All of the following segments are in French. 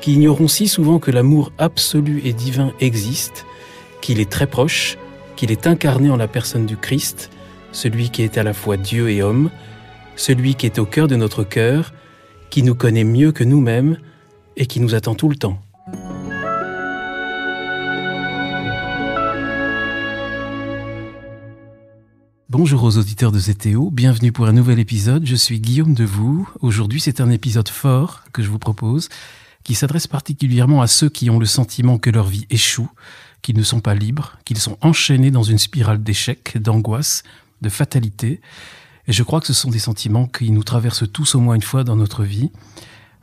qui ignorons si souvent que l'amour absolu et divin existe, qu'il est très proche, qu'il est incarné en la personne du Christ, celui qui est à la fois Dieu et homme, celui qui est au cœur de notre cœur, qui nous connaît mieux que nous-mêmes et qui nous attend tout le temps. Bonjour aux auditeurs de ZTO, bienvenue pour un nouvel épisode. Je suis Guillaume Devoux. Aujourd'hui, c'est un épisode fort que je vous propose qui s'adresse particulièrement à ceux qui ont le sentiment que leur vie échoue, qu'ils ne sont pas libres, qu'ils sont enchaînés dans une spirale d'échecs, d'angoisse, de fatalité. Et je crois que ce sont des sentiments qui nous traversent tous au moins une fois dans notre vie.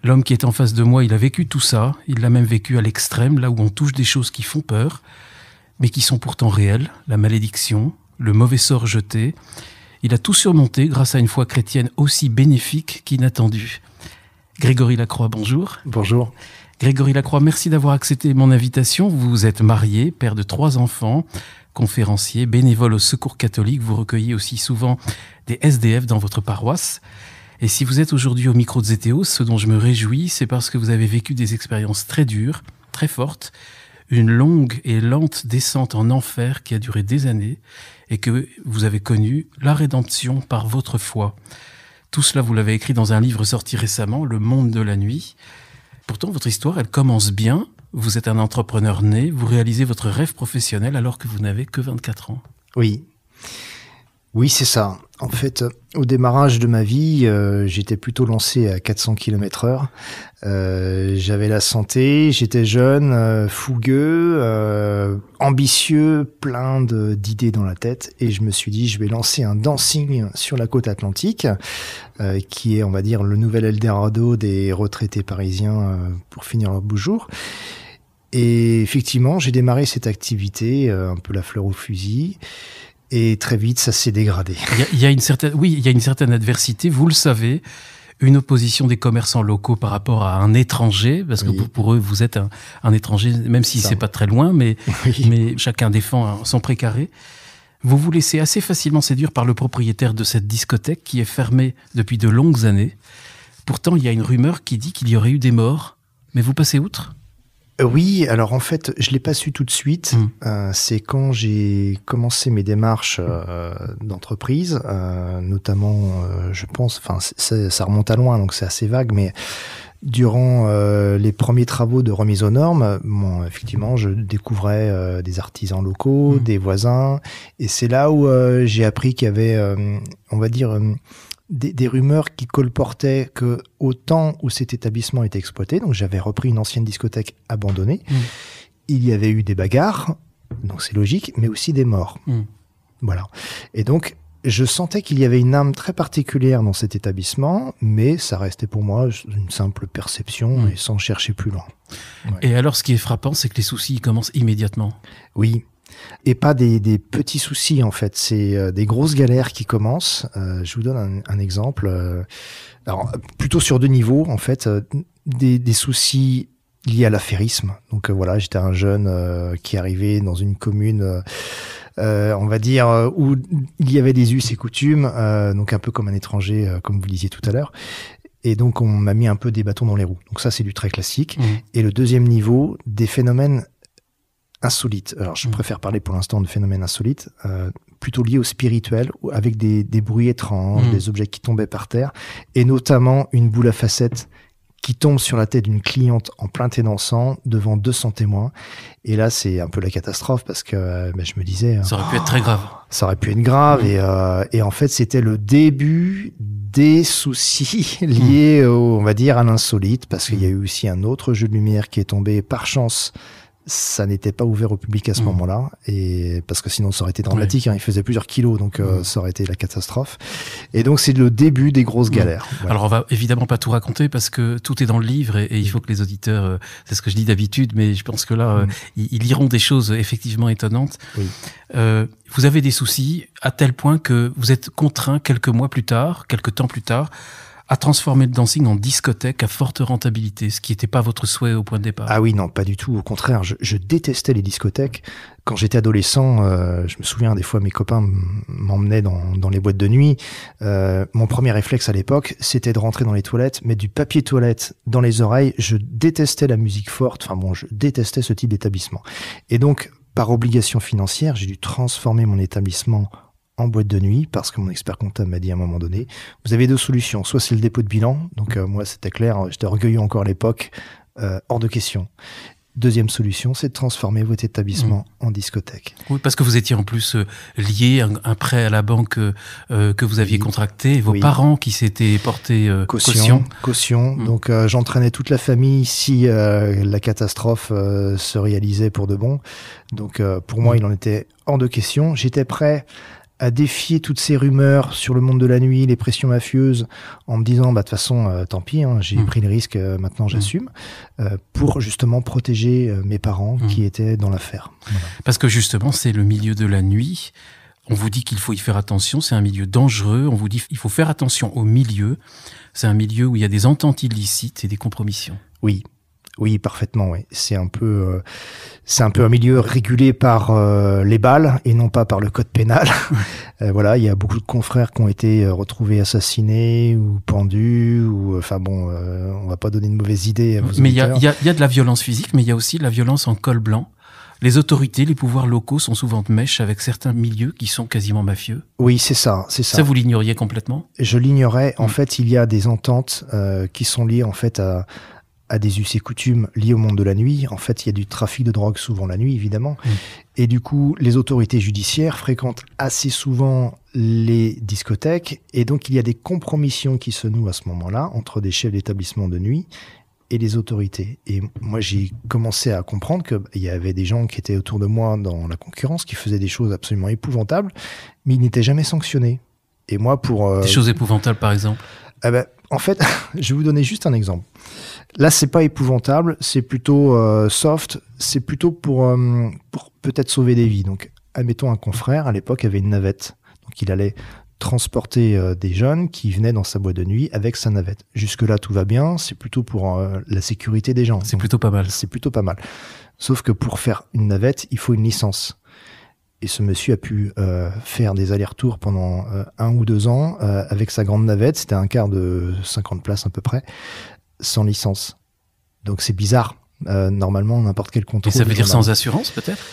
L'homme qui est en face de moi, il a vécu tout ça, il l'a même vécu à l'extrême, là où on touche des choses qui font peur, mais qui sont pourtant réelles, la malédiction, le mauvais sort jeté. Il a tout surmonté grâce à une foi chrétienne aussi bénéfique qu'inattendue. Grégory Lacroix, bonjour. Bonjour. Grégory Lacroix, merci d'avoir accepté mon invitation. Vous êtes marié, père de trois enfants, conférencier, bénévole au Secours catholique. Vous recueillez aussi souvent des SDF dans votre paroisse. Et si vous êtes aujourd'hui au micro de Zétéos, ce dont je me réjouis, c'est parce que vous avez vécu des expériences très dures, très fortes, une longue et lente descente en enfer qui a duré des années et que vous avez connu la rédemption par votre foi. Tout cela, vous l'avez écrit dans un livre sorti récemment, Le Monde de la Nuit. Pourtant, votre histoire, elle commence bien. Vous êtes un entrepreneur né, vous réalisez votre rêve professionnel alors que vous n'avez que 24 ans. Oui. Oui, c'est ça. En fait, au démarrage de ma vie, euh, j'étais plutôt lancé à 400 km heure. Euh, j'avais la santé, j'étais jeune, euh, fougueux, ambitieux, plein d'idées dans la tête. Et je me suis dit, je vais lancer un dancing sur la côte atlantique, qui est, on va dire, le nouvel Eldorado des retraités parisiens pour finir leur beau jour. Et effectivement, j'ai démarré cette activité, un peu la fleur au fusil. Et très vite, ça s'est dégradé. Il y, a, une certaine, oui, il y a une certaine adversité, vous le savez une opposition des commerçants locaux par rapport à un étranger, parce que pour, eux, vous êtes un, étranger, même si c'est pas très loin, mais, mais chacun défend son précaré. Vous vous laissez assez facilement séduire par le propriétaire de cette discothèque qui est fermée depuis de longues années. Pourtant, il y a une rumeur qui dit qu'il y aurait eu des morts, mais vous passez outre euh, oui, alors en fait, je l'ai pas su tout de suite. Mm. Euh, c'est quand j'ai commencé mes démarches euh, d'entreprise, notamment, je pense, enfin, ça remonte à loin, donc c'est assez vague, mais durant les premiers travaux de remise aux normes, effectivement, je découvrais des artisans locaux, mm. des voisins, et c'est là où j'ai appris qu'il y avait, on va dire des, rumeurs qui colportaient que au temps où cet établissement était exploité, donc j'avais repris une ancienne discothèque abandonnée, mm. il y avait eu des bagarres, donc c'est logique, mais aussi des morts. Mm. Voilà. Et donc je sentais qu'il y avait une âme très particulière dans cet établissement, mais ça restait pour moi une simple perception mm. et sans chercher plus loin. Et alors, ce qui est frappant, c'est que les soucis commencent immédiatement. Oui, et pas des, petits soucis en fait. C'est euh, des grosses galères qui commencent. Euh, je vous donne un, exemple. Euh, alors plutôt sur deux niveaux en fait, des, soucis liés à l'affairisme. Donc voilà, j'étais un jeune qui arrivait dans une commune, on va dire, où il y avait des us et coutumes, donc un peu comme un étranger, comme vous disiez tout à l'heure. Et donc on m'a mis un peu des bâtons dans les roues. Donc ça, c'est du très classique. Mmh. Et le deuxième niveau, des phénomènes insolite. Alors, je mm. préfère parler pour l'instant de phénomènes insolites, euh, plutôt liés au spirituel, avec des, bruits étranges, mm. des objets qui tombaient par terre, et notamment une boule à facettes qui tombe sur la tête d'une cliente en plein thé dansant devant 200 témoins. Et là, c'est un peu la catastrophe parce que euh, ben, je me disais... Euh, ça aurait pu être très grave. Ça aurait pu être grave. Mm. Et, en fait, c'était le début des soucis liés, au, on va dire, à l'insolite, parce qu'il y a eu aussi un autre jeu de lumière qui est tombé par chance ça n'était pas ouvert au public à ce mmh. moment-là et parce que sinon ça aurait été dramatique hein. il faisait plusieurs kilos donc euh, mmh. ça aurait été la catastrophe et donc c'est le début des grosses mmh. galères alors on va évidemment pas tout raconter parce que tout est dans le livre et, il faut que les auditeurs euh, c'est ce que je dis d'habitude mais je pense que là euh, ils, ils, liront des choses effectivement étonnantes oui. vous avez des soucis à tel point que vous êtes contraint quelques mois plus tard quelques temps plus tard à transformer le dancing en discothèque à forte rentabilité, ce qui n'était pas votre souhait au point de départ. Ah oui, non, pas du tout. Au contraire, je, détestais les discothèques. Quand j'étais adolescent, euh, je me souviens des fois mes copains m'emmenaient dans, les boîtes de nuit. Euh, mon premier réflexe à l'époque, c'était de rentrer dans les toilettes, mettre du papier toilette dans les oreilles. Je détestais la musique forte. Enfin bon, je détestais ce type d'établissement. Et donc, par obligation financière, j'ai dû transformer mon établissement en boîte de nuit parce que mon expert comptable m'a dit à un moment donné, vous avez deux solutions. Soit c'est le dépôt de bilan. Donc, euh, moi, c'était clair. Hein, j'étais orgueilleux encore à l'époque. Euh, hors de question. Deuxième solution, c'est de transformer votre établissement mm. en discothèque. Oui, parce que vous étiez en plus euh, lié à un, prêt à la banque que vous aviez contracté, vos parents qui s'étaient portés caution. Caution, mm. donc j'entraînais toute la famille si la catastrophe se réalisait pour de bon. Donc pour moi, mm. il en était hors de question. J'étais prêt à défier toutes ces rumeurs sur le monde de la nuit, les pressions mafieuses, en me disant bah de toute façon euh, tant pis, hein, j'ai mm. pris le risque, euh, maintenant j'assume, mm. euh, pour justement protéger mes parents mm. qui étaient dans l'affaire. Parce que justement c'est le milieu de la nuit. On vous dit qu'il faut y faire attention, c'est un milieu dangereux. On vous dit il faut faire attention au milieu. C'est un milieu où il y a des ententes illicites et des compromissions. Oui, oui, parfaitement. C'est un peu, euh, c'est un peu un milieu régulé par euh, les balles et non pas par le code pénal. Euh, voilà, il y a beaucoup de confrères qui ont été retrouvés assassinés ou pendus. Ou, enfin bon, on va pas donner de mauvaises idées À vos mais il y, a, de la violence physique, mais il y a aussi de la violence en col blanc. Les autorités, les pouvoirs locaux sont souvent de mèche avec certains milieux qui sont quasiment mafieux. Oui, c'est ça, c'est ça. Ça, vous l'ignoriez complètement Je l'ignorais. En mm. fait, il y a des ententes qui sont liées en fait à, à des us et coutumes liés au monde de la nuit. En fait, il y a du trafic de drogue souvent la nuit, évidemment. Mm. Et du coup, les autorités judiciaires fréquentent assez souvent les discothèques. Et donc, il y a des compromissions qui se nouent à ce moment-là entre des chefs d'établissement de nuit et les autorités. Et moi, j'ai commencé à comprendre qu'il y avait des gens qui étaient autour de moi dans la concurrence, qui faisaient des choses absolument épouvantables, mais ils n'étaient jamais sanctionnés. Et moi, pour... Euh, des choses épouvantables, par exemple eh ben, en fait, je vais vous donner juste un exemple. Là, c'est pas épouvantable, c'est plutôt euh, soft, c'est plutôt euh, pour, peut-être sauver des vies. Donc, admettons un confrère à l'époque avait une navette, donc il allait transporter euh, des jeunes qui venaient dans sa boîte de nuit avec sa navette. Jusque là, tout va bien, c'est plutôt pour la sécurité des gens. C'est plutôt pas mal. C'est plutôt pas mal. Sauf que pour faire une navette, il faut une licence et ce monsieur a pu euh, faire des allers-retours pendant euh, un ou deux ans euh, avec sa grande navette, c'était un quart de 50 places à peu près, sans licence. Donc c'est bizarre. normalement, n'importe quel contrôle. ça veut dire sans assurance peut-être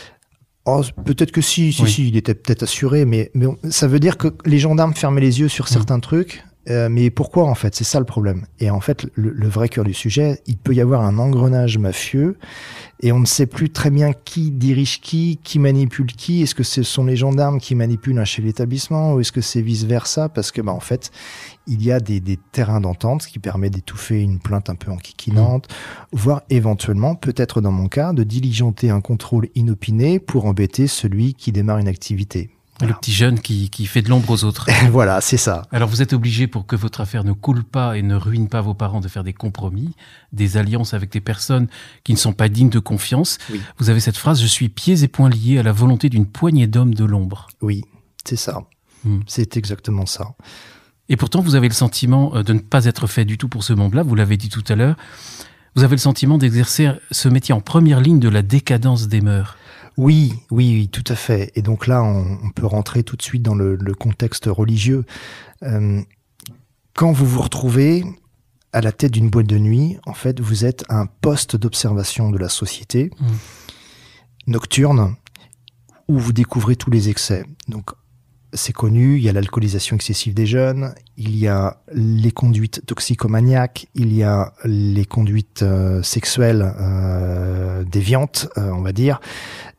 Oh, peut-être que si, si, si, il était peut-être assuré, mais, mais ça veut dire que les gendarmes fermaient les yeux sur mmh. certains trucs euh, mais pourquoi en fait C'est ça le problème. Et en fait, le, vrai cœur du sujet, il peut y avoir un engrenage mafieux et on ne sait plus très bien qui dirige qui, qui manipule qui. Est-ce que ce sont les gendarmes qui manipulent un chef d'établissement ou est-ce que c'est vice versa Parce que bah en fait, il y a des, terrains d'entente qui permettent d'étouffer une plainte un peu enquiquinante, mmh. voire éventuellement, peut-être dans mon cas, de diligenter un contrôle inopiné pour embêter celui qui démarre une activité. Le petit jeune qui, qui fait de l'ombre aux autres. voilà, c'est ça. Alors vous êtes obligé, pour que votre affaire ne coule pas et ne ruine pas vos parents, de faire des compromis, des alliances avec des personnes qui ne sont pas dignes de confiance. Vous avez cette phrase, je suis pieds et poings liés à la volonté d'une poignée d'hommes de l'ombre. Oui, c'est ça. Hmm. C'est exactement ça. Et pourtant, vous avez le sentiment euh, de ne pas être fait du tout pour ce monde-là, vous l'avez dit tout à l'heure. Vous avez le sentiment d'exercer ce métier en première ligne de la décadence des mœurs. Oui, oui, tout à fait. Et donc là, on, peut rentrer tout de suite dans le, contexte religieux. Euh, quand vous vous retrouvez à la tête d'une boîte de nuit, en fait, vous êtes un poste d'observation de la société mmh. nocturne où vous découvrez tous les excès. Donc, c'est connu, il y a l'alcoolisation excessive des jeunes, il y a les conduites toxicomaniaques, il y a les conduites euh, sexuelles euh, déviantes, on va dire,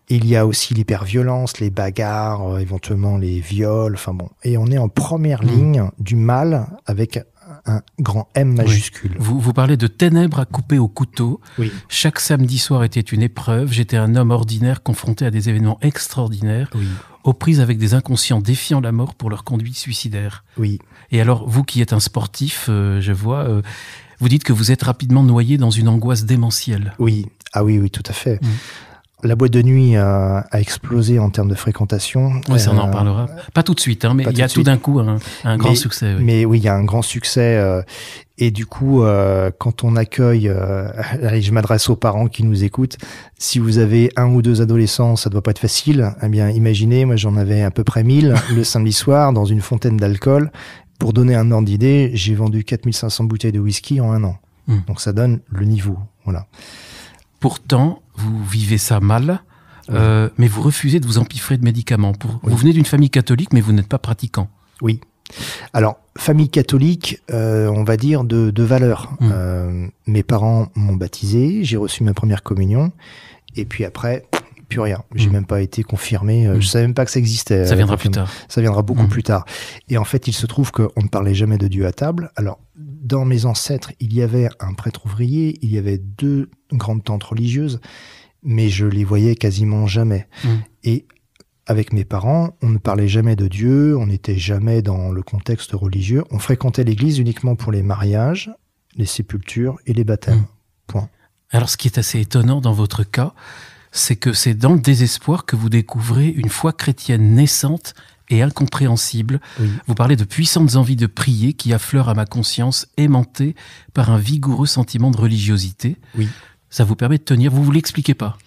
il y a aussi l'hyperviolence, les bagarres, euh, éventuellement les viols, enfin bon. Et on est en première hmm. ligne du mal avec un grand M majuscule. Vous, vous parlez de ténèbres à couper au couteau. Chaque samedi soir était une épreuve. J'étais un homme ordinaire confronté à des événements extraordinaires. aux prises avec des inconscients défiant la mort pour leur conduite suicidaire. Oui. Et alors, vous qui êtes un sportif, euh, je vois, euh, vous dites que vous êtes rapidement noyé dans une angoisse démentielle. Oui, ah oui, oui, tout à fait. Hmm la boîte de nuit a, explosé en termes de fréquentation. Oui, ça, on en euh, parlera. Pas tout de suite, hein, mais il y a tout d'un coup un, grand succès. Oui. Mais oui, il y a un grand succès. Euh, et du coup, euh, quand on accueille, je m'adresse aux parents qui nous écoutent, si vous avez un ou deux adolescents, ça doit pas être facile. Eh bien, imaginez, moi j'en avais à peu près 1000 le samedi soir dans une fontaine d'alcool. Pour donner un ordre d'idée, j'ai vendu 4500 bouteilles de whisky en un an. Hmm. Donc ça donne le niveau. Voilà. Pourtant, vous vivez ça mal, euh, mais vous refusez de vous empiffrer de médicaments. Vous venez d'une famille catholique, mais vous n'êtes pas pratiquant. Oui. Alors, famille catholique, euh, on va dire de, de valeur. Hum. Euh, mes parents m'ont baptisé, j'ai reçu ma première communion, et puis après, plus rien. J'ai mm. même pas été confirmé. Euh, mm. Je savais même pas que ça existait. Ça euh, viendra plus tard. Ça viendra beaucoup mm. plus tard. Et en fait, il se trouve qu'on ne parlait jamais de Dieu à table. Alors, dans mes ancêtres, il y avait un prêtre ouvrier, il y avait deux grandes tantes religieuses, mais je les voyais quasiment jamais. Et avec mes parents, on ne parlait jamais de Dieu, on n'était jamais dans le contexte religieux. On fréquentait l'église uniquement pour les mariages, les sépultures et les baptêmes. Point. Alors, ce qui est assez étonnant dans votre cas, c'est que c'est dans le désespoir que vous découvrez une foi chrétienne naissante et incompréhensible. Vous parlez de puissantes envies de prier qui affleurent à ma conscience, aimantées par un vigoureux sentiment de religiosité. Oui. Ça vous permet de tenir, vous ne l'expliquez pas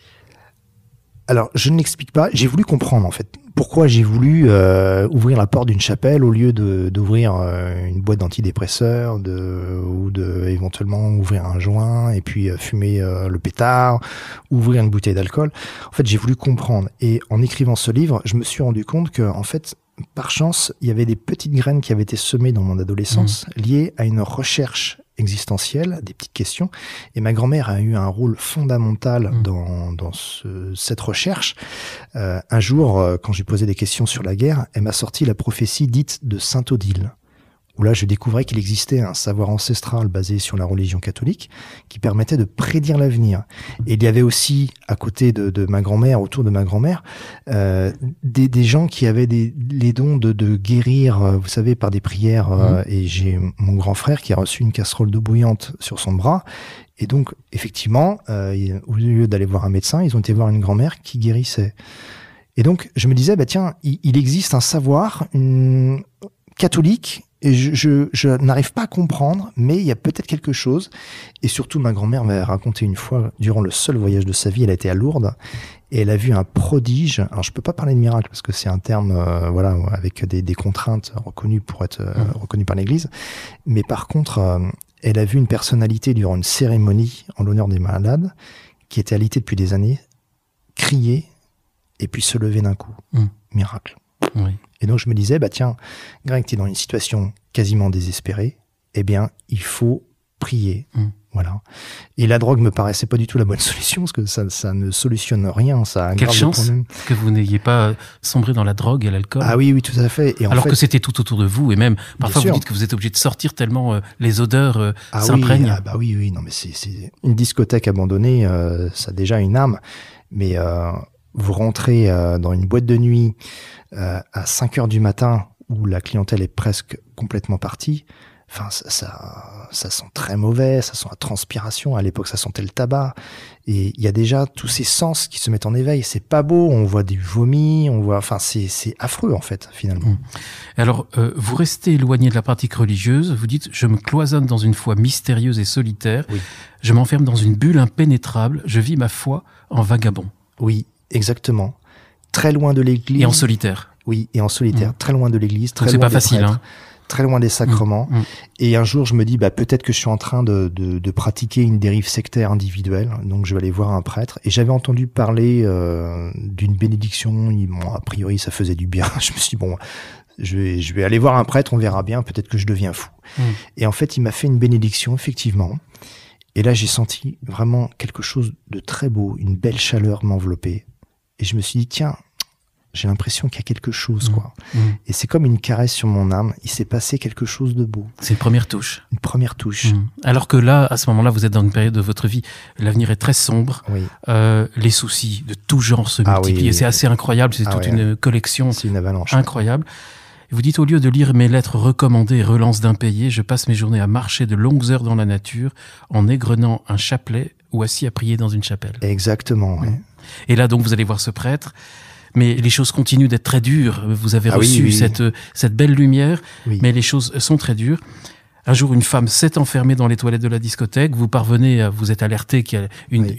alors, je ne l'explique pas, j'ai voulu comprendre en fait pourquoi j'ai voulu euh, ouvrir la porte d'une chapelle au lieu d'ouvrir euh, une boîte d'antidépresseurs de, ou de éventuellement ouvrir un joint et puis euh, fumer le pétard, ouvrir une bouteille d'alcool. En fait, j'ai voulu comprendre et en écrivant ce livre, je me suis rendu compte que en fait, par chance, il y avait des petites graines qui avaient été semées dans mon adolescence mmh. liées à une recherche existentielles, des petites questions. Et ma grand-mère a eu un rôle fondamental mm. dans, cette recherche. Euh, un jour, euh, quand j'ai posé des questions sur la guerre, elle m'a sorti la prophétie dite de saint Odile où là je découvrais qu'il existait un savoir ancestral basé sur la religion catholique qui permettait de prédire l'avenir. Et il y avait aussi, à côté de, de ma grand-mère, autour de ma grand-mère, euh, des, des, gens qui avaient des, les dons de, de, guérir, euh, vous savez, par des prières. Euh, mmh. et j'ai mon grand frère qui a reçu une casserole d'eau bouillante sur son bras. Et donc, effectivement, euh, au lieu d'aller voir un médecin, ils ont été voir une grand-mère qui guérissait. Et donc, je me disais, bah tiens, il, il existe un savoir une... catholique et je, n'arrive pas à comprendre, mais il y a peut-être quelque chose. Et surtout, ma grand-mère m'a raconté une fois, durant le seul voyage de sa vie, elle a été à Lourdes et elle a vu un prodige. Alors, je peux pas parler de miracle parce que c'est un terme, euh, voilà, avec des, contraintes reconnues pour être euh, mmh. reconnues par l'Église. Mais par contre, euh, elle a vu une personnalité durant une cérémonie en l'honneur des malades qui était alitée depuis des années, crier et puis se lever d'un coup. Mmh. Miracle. Oui. Et donc je me disais, bah tiens, Greg, tu es dans une situation quasiment désespérée, eh bien, il faut prier. Mm. Voilà. Et la drogue me paraissait pas du tout la bonne solution parce que ça, ne solutionne rien. Ça Quelle chance que vous n'ayez pas sombré dans la drogue et l'alcool. Ah oui, oui, tout à fait. Et Alors que c'était tout autour de vous et même parfois vous dites que vous êtes obligé de sortir tellement euh, les odeurs euh, ah s'imprègnent. Oui, ah bah oui, oui, non mais c'est une discothèque abandonnée, euh, ça a déjà une âme, mais vous rentrez euh, dans une boîte de nuit euh, à 5 heures du matin où la clientèle est presque complètement partie, enfin ça, ça, sent très mauvais, ça sent la transpiration. À l'époque, ça sentait le tabac. Et il y a déjà tous ces sens qui se mettent en éveil. C'est pas beau. On voit du vomi, on voit. Enfin, c'est, affreux en fait finalement. Mmh. alors, euh, vous restez éloigné de la pratique religieuse. Vous dites, je me cloisonne dans une foi mystérieuse et solitaire. Je m'enferme dans une bulle impénétrable. Je vis ma foi en vagabond. Oui, Exactement. Très loin de l'église. Et en solitaire. Oui, et en solitaire, mm. très loin de l'église, très Donc loin pas des facile, hein. très loin des mm. sacrements. Mm. Et un jour, je me dis, bah, peut-être que je suis en train de, de, pratiquer une dérive sectaire individuelle. Donc, je vais aller voir un prêtre. Et j'avais entendu parler euh, d'une bénédiction. a priori, ça faisait du bien. je me suis dit, bon, je vais, je vais aller voir un prêtre, on verra bien. Peut-être que je deviens fou. Et en fait, il m'a fait une bénédiction, effectivement. Et là, j'ai senti vraiment quelque chose de très beau, une belle chaleur m'envelopper. Et je me suis dit, tiens, j'ai l'impression qu'il y a quelque chose, mmh. quoi. Mmh. Et c'est comme une caresse sur mon âme. Il s'est passé quelque chose de beau. C'est une première touche. Une première touche. Mmh. Alors que là, à ce moment-là, vous êtes dans une période de votre vie. L'avenir est très sombre. Euh, les soucis de tout genre se ah multiplient. c'est assez incroyable. C'est ah toute une collection. C'est une avalanche. Incroyable. vous dites, au lieu de lire mes lettres recommandées et relances d'impayés, je passe mes journées à marcher de longues heures dans la nature en égrenant un chapelet ou assis à prier dans une chapelle. Exactement. Et là, donc, vous allez voir ce prêtre. Mais les choses continuent d'être très dures. Vous avez ah reçu Cette, cette belle lumière, mais les choses sont très dures. Un jour, une femme s'est enfermée dans les toilettes de la discothèque. Vous parvenez, vous êtes alerté qu'il y a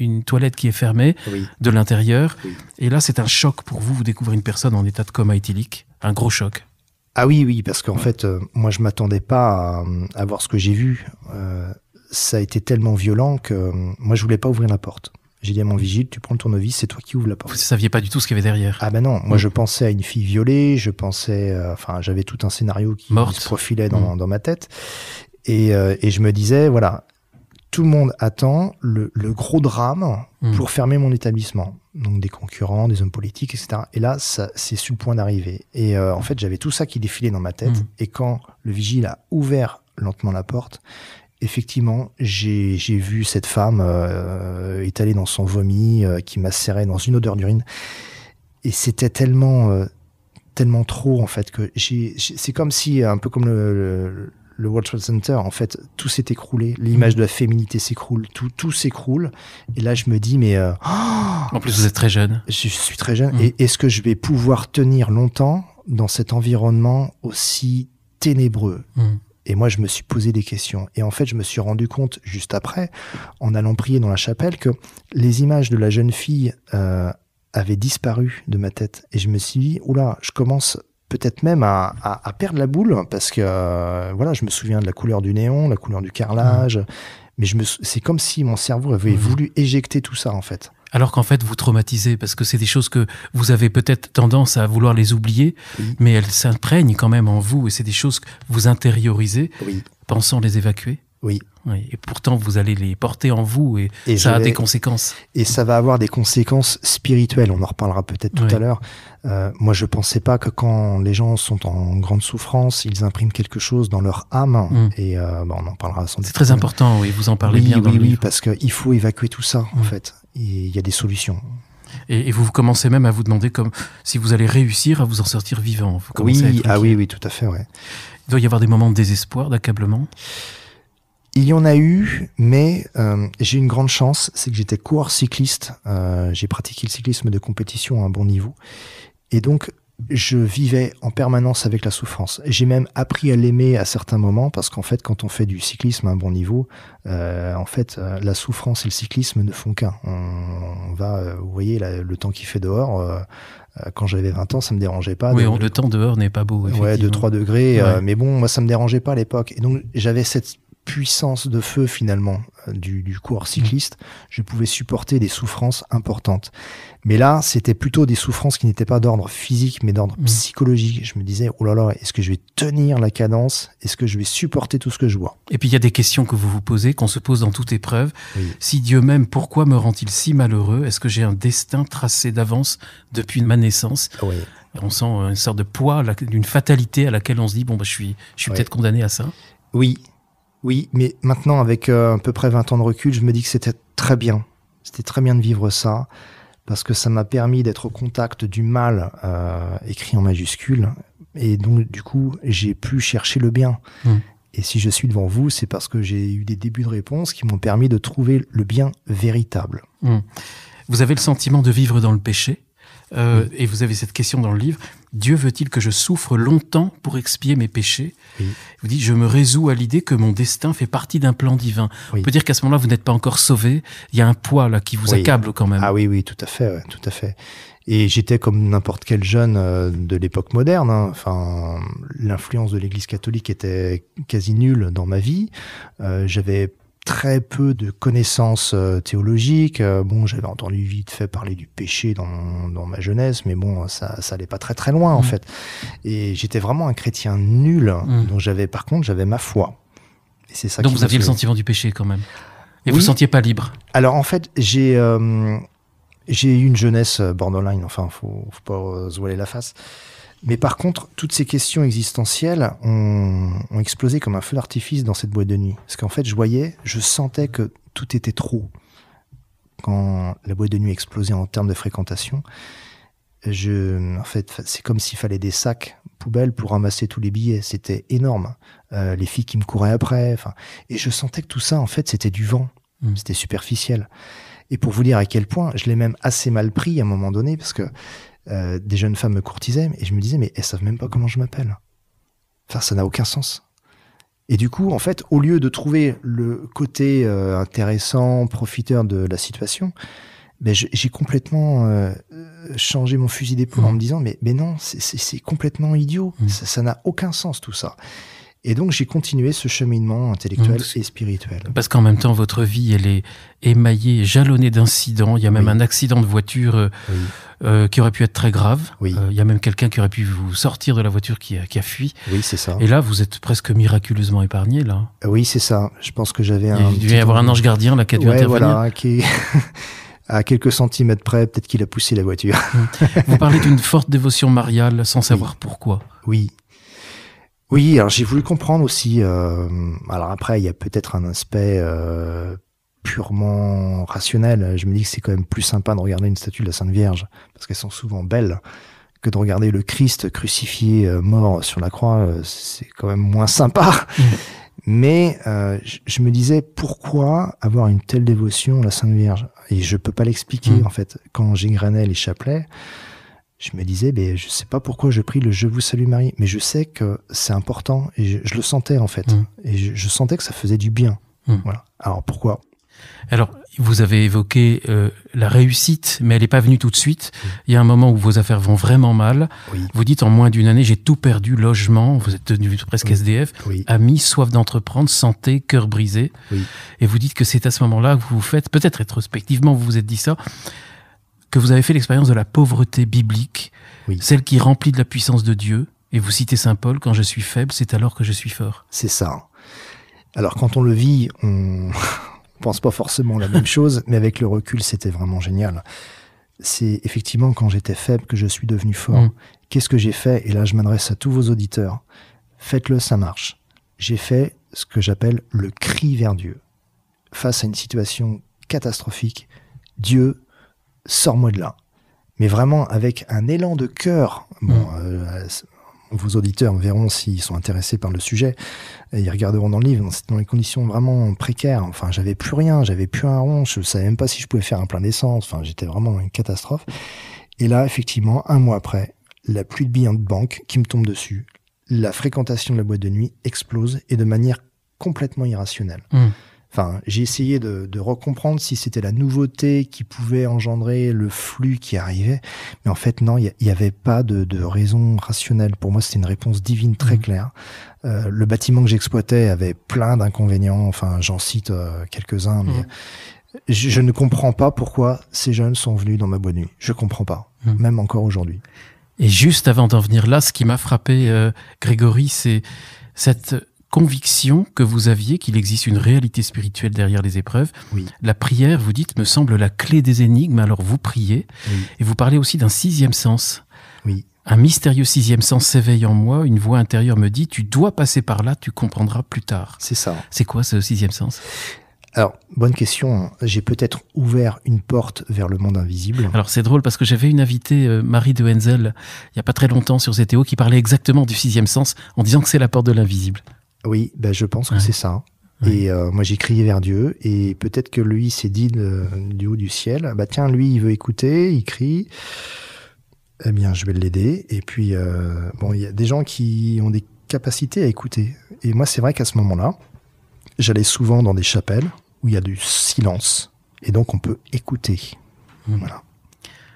une, toilette qui est fermée de l'intérieur. Et là, c'est un choc pour vous. Vous découvrez une personne en état de coma éthylique. Un gros choc. Ah oui, oui, parce qu'en fait, euh, moi, je m'attendais pas à, voir ce que j'ai vu. Euh, ça a été tellement violent que euh, moi, je voulais pas ouvrir la porte. J'ai dit à mon vigile, tu prends le tournevis, c'est toi qui ouvres la porte. Vous ne saviez pas du tout ce qu'il y avait derrière. Ah ben non, moi je pensais à une fille violée, je pensais, euh, enfin j'avais tout un scénario qui, se profilait dans, mm. ma tête. Euh, et, je me disais, voilà, tout le monde attend le, gros drame mm. pour fermer mon établissement. Donc des concurrents, des hommes politiques, etc. Et là, c'est sur le point d'arriver. Et en fait, j'avais tout ça qui défilait dans ma tête. Mm. Et quand le vigile a ouvert lentement la porte, effectivement, j'ai vu cette femme euh, étalée dans son vomi, euh, qui serré dans une odeur d'urine. Et c'était tellement, euh, tellement trop, en fait, que c'est comme si, un peu comme le, World Trade Center, en fait, tout s'est écroulé. L'image de la féminité s'écroule, tout, tout s'écroule. Et là, je me dis, mais. en plus, vous êtes très jeune. Je suis très jeune. Mmh. Et est-ce que je vais pouvoir tenir longtemps dans cet environnement aussi ténébreux mmh. Et moi, je me suis posé des questions. Et en fait, je me suis rendu compte juste après, en allant prier dans la chapelle, que les images de la jeune fille euh, avaient disparu de ma tête. Et je me suis dit, oula, je commence peut-être même à, perdre la boule, parce que euh, voilà, je me souviens de la couleur du néon, la couleur du carrelage. Mmh. Mais c'est comme si mon cerveau avait mmh. voulu éjecter tout ça, en fait alors qu'en fait vous traumatisez, parce que c'est des choses que vous avez peut-être tendance à vouloir les oublier, mais elles s'imprègnent quand même en vous, et c'est des choses que vous intériorisez, pensant les évacuer oui. Et pourtant, vous allez les porter en vous et, ça a des conséquences. Et ça va avoir des conséquences spirituelles. On en reparlera peut-être tout à l'heure. Euh, moi, je pensais pas que quand les gens sont en grande souffrance, ils impriment quelque chose dans leur âme. Mm. Et euh, bah, on en parlera sans C'est très important, oui. Vous en parlez bien Oui, parce qu'il faut évacuer tout ça, en mm. fait. Et il y a des solutions. Et, vous commencez même à vous demander comme, si vous allez réussir à vous en sortir vivant. oui, ah oui, oui, tout à fait, ouais. Il doit y avoir des moments de désespoir, d'accablement. Il y en a eu, mais euh, j'ai une grande chance, c'est que j'étais coureur cycliste. Euh, j'ai pratiqué le cyclisme de compétition à un bon niveau. Et donc, je vivais en permanence avec la souffrance. J'ai même appris à l'aimer à certains moments parce qu'en fait, quand on fait du cyclisme à un bon niveau, euh, en fait, la souffrance et le cyclisme ne font qu'un. On, va, vous voyez, le temps qui fait dehors. quand j'avais 20 ans, ça me dérangeait pas. Oui, le, temps dehors n'est pas beau. Ouais, de 3 degrés. mais bon, moi, ça me dérangeait pas à l'époque. Et donc, j'avais cette puissance de feu finalement euh, du, du cycliste, je pouvais supporter des souffrances importantes. Mais là, c'était plutôt des souffrances qui n'étaient pas d'ordre physique, mais d'ordre mm. psychologique. Je me disais, oh là là, est-ce que je vais tenir la cadence Est-ce que je vais supporter tout ce que je vois Et puis il y a des questions que vous vous posez, qu'on se pose dans toute épreuve. Si Dieu m'aime, pourquoi me rend-il si malheureux Est-ce que j'ai un destin tracé d'avance depuis ma naissance On sent une sorte de poids, d'une fatalité à laquelle on se dit, bon, bah, je suis, je suis peut-être condamné à ça. Oui, oui, mais maintenant, avec euh, à peu près 20 ans de recul, je me dis que c'était très bien. C'était très bien de vivre ça, parce que ça m'a permis d'être au contact du mal euh, écrit en majuscule. Et donc, du coup, j'ai pu chercher le bien. Mmh. Et si je suis devant vous, c'est parce que j'ai eu des débuts de réponse qui m'ont permis de trouver le bien véritable. Mmh. Vous avez le sentiment de vivre dans le péché euh, et vous avez cette question dans le livre. Dieu veut-il que je souffre longtemps pour expier mes péchés Vous dites, je me résous à l'idée que mon destin fait partie d'un plan divin. On peut dire qu'à ce moment-là, vous n'êtes pas encore sauvé. Il y a un poids là qui vous accable quand même. Ah oui, oui, tout à fait, tout à fait. Et j'étais comme n'importe quel jeune euh, de l'époque moderne. Hein. Enfin, l'influence de l'Église catholique était quasi nulle dans ma vie. Euh, j'avais très peu de connaissances euh, théologiques. Euh, bon, j'avais entendu vite fait parler du péché dans, dans ma jeunesse, mais bon, ça, ça allait pas très très loin en mm. fait. Et j'étais vraiment un chrétien nul. Mm. dont j'avais, par contre, j'avais ma foi. Et c'est ça. Donc vous aviez le sentiment du péché quand même. Et vous ne sentiez pas libre. Alors en fait, j'ai euh, j'ai eu une jeunesse borderline. Enfin, faut, faut pas se voiler la face. Mais par contre, toutes ces questions existentielles ont, explosé comme un feu d'artifice dans cette boîte de nuit. Parce qu'en fait, je voyais, je sentais que tout était trop. Quand la boîte de nuit explosait en termes de fréquentation, je, en fait, c'est comme s'il fallait des sacs poubelles pour ramasser tous les billets. C'était énorme. Euh, les filles qui me couraient après. et je sentais que tout ça, en fait, c'était du vent. Mm. C'était superficiel. Et pour vous dire à quel point, je l'ai même assez mal pris à un moment donné, parce que euh, des jeunes femmes me courtisaient et je me disais, mais elles savent même pas comment je m'appelle. Enfin, ça n'a aucun sens. Et du coup, en fait, au lieu de trouver le côté euh, intéressant, profiteur de la situation, ben, j'ai complètement euh, changé mon fusil d'épaule en mmh. me disant, mais, mais non, c'est complètement idiot, mmh. ça n'a aucun sens tout ça. Et donc j'ai continué ce cheminement intellectuel et spirituel. Parce qu'en même temps, votre vie, elle est émaillée, jalonnée d'incidents. Il y a même un accident de voiture euh, euh, qui aurait pu être très grave. Oui. Euh, il y a même quelqu'un qui aurait pu vous sortir de la voiture qui a, qui a fui. Oui, c'est ça. Et là, vous êtes presque miraculeusement épargné, là. Euh, oui, c'est ça. Je pense que j'avais un... Il devait y avoir un ange gardien, là, qui a dû intervenir. Voilà, qui... à quelques centimètres près, peut-être qu'il a poussé la voiture. vous parlez d'une forte dévotion mariale sans savoir pourquoi. Oui, oui, alors j'ai voulu comprendre aussi. Euh, alors après, il y a peut-être un aspect euh, purement rationnel. Je me dis que c'est quand même plus sympa de regarder une statue de la Sainte Vierge parce qu'elles sont souvent belles que de regarder le Christ crucifié euh, mort sur la croix. Euh, c'est quand même moins sympa. Mais euh, je me disais pourquoi avoir une telle dévotion à la Sainte Vierge Et je peux pas l'expliquer mmh. en fait. Quand j'égrenais les chapelets, je me disais, ben, je sais pas pourquoi je prie le Je vous salue Marie, mais je sais que c'est important et je, le sentais en fait. Mm. Et je, sentais que ça faisait du bien. Mm. Voilà. Alors pourquoi Alors, vous avez évoqué euh, la réussite, mais elle n'est pas venue tout de suite. Il y a un moment où vos affaires vont vraiment mal. Vous dites en moins d'une année, j'ai tout perdu logement, vous êtes devenu presque mm. SDF, amis, soif d'entreprendre, santé, cœur brisé. Et vous dites que c'est à ce moment-là que vous vous faites, peut-être rétrospectivement, vous vous êtes dit ça que vous avez fait l'expérience de la pauvreté biblique, celle qui remplit de la puissance de Dieu. Et vous citez Saint Paul, quand je suis faible, c'est alors que je suis fort. C'est ça. Alors quand on le vit, on ne pense pas forcément la même chose, mais avec le recul, c'était vraiment génial. C'est effectivement quand j'étais faible que je suis devenu fort. Hum. Qu'est-ce que j'ai fait Et là, je m'adresse à tous vos auditeurs. Faites-le, ça marche. J'ai fait ce que j'appelle le cri vers Dieu. Face à une situation catastrophique, Dieu sors-moi de là. Mais vraiment avec un élan de cœur. Bon, mm. euh, vos auditeurs verront s'ils sont intéressés par le sujet. ils regarderont dans le livre. C'était dans les conditions vraiment précaires. Enfin, j'avais plus rien, j'avais plus un rond. Je savais même pas si je pouvais faire un plein d'essence. Enfin, j'étais vraiment une catastrophe. Et là, effectivement, un mois après, la pluie de billets de banque qui me tombe dessus, la fréquentation de la boîte de nuit explose et de manière complètement irrationnelle. Mm. Enfin, j'ai essayé de, de recomprendre si c'était la nouveauté qui pouvait engendrer le flux qui arrivait, mais en fait non, il n'y avait pas de, raison rationnelle. Pour moi, c'était une réponse divine très mhm. claire. Euh, le bâtiment que j'exploitais avait plein d'inconvénients. Enfin, j'en cite euh, quelques-uns, mais mhm. je, ne comprends pas pourquoi ces jeunes sont venus dans ma bonne nuit. Je comprends pas, mhm. même encore aujourd'hui. Et juste avant d'en venir là, ce qui m'a frappé, euh, Grégory, c'est cette conviction que vous aviez qu'il existe une réalité spirituelle derrière les épreuves. Oui. La prière, vous dites, me semble la clé des énigmes, alors vous priez. Et vous parlez aussi d'un sixième sens. Oui. Un mystérieux sixième sens s'éveille en moi, une voix intérieure me dit, tu dois passer par là, tu comprendras plus tard. C'est ça. C'est quoi ce sixième sens alors, bonne question. Hein. J'ai peut-être ouvert une porte vers le monde invisible. Alors, c'est drôle parce que j'avais une invitée, euh, Marie de Henzel, il n'y a pas très longtemps sur ZTO, qui parlait exactement du sixième sens en disant que c'est la porte de l'invisible. Oui, ben je pense que c'est ça. Et euh, moi j'ai crié vers Dieu et peut-être que lui s'est dit du haut du ciel, bah tiens lui il veut écouter, il crie, eh bien je vais l'aider. Et puis euh, bon il y a des gens qui ont des capacités à écouter. Et moi c'est vrai qu'à ce moment-là, j'allais souvent dans des chapelles où il y a du silence et donc on peut écouter. Mmh. Voilà.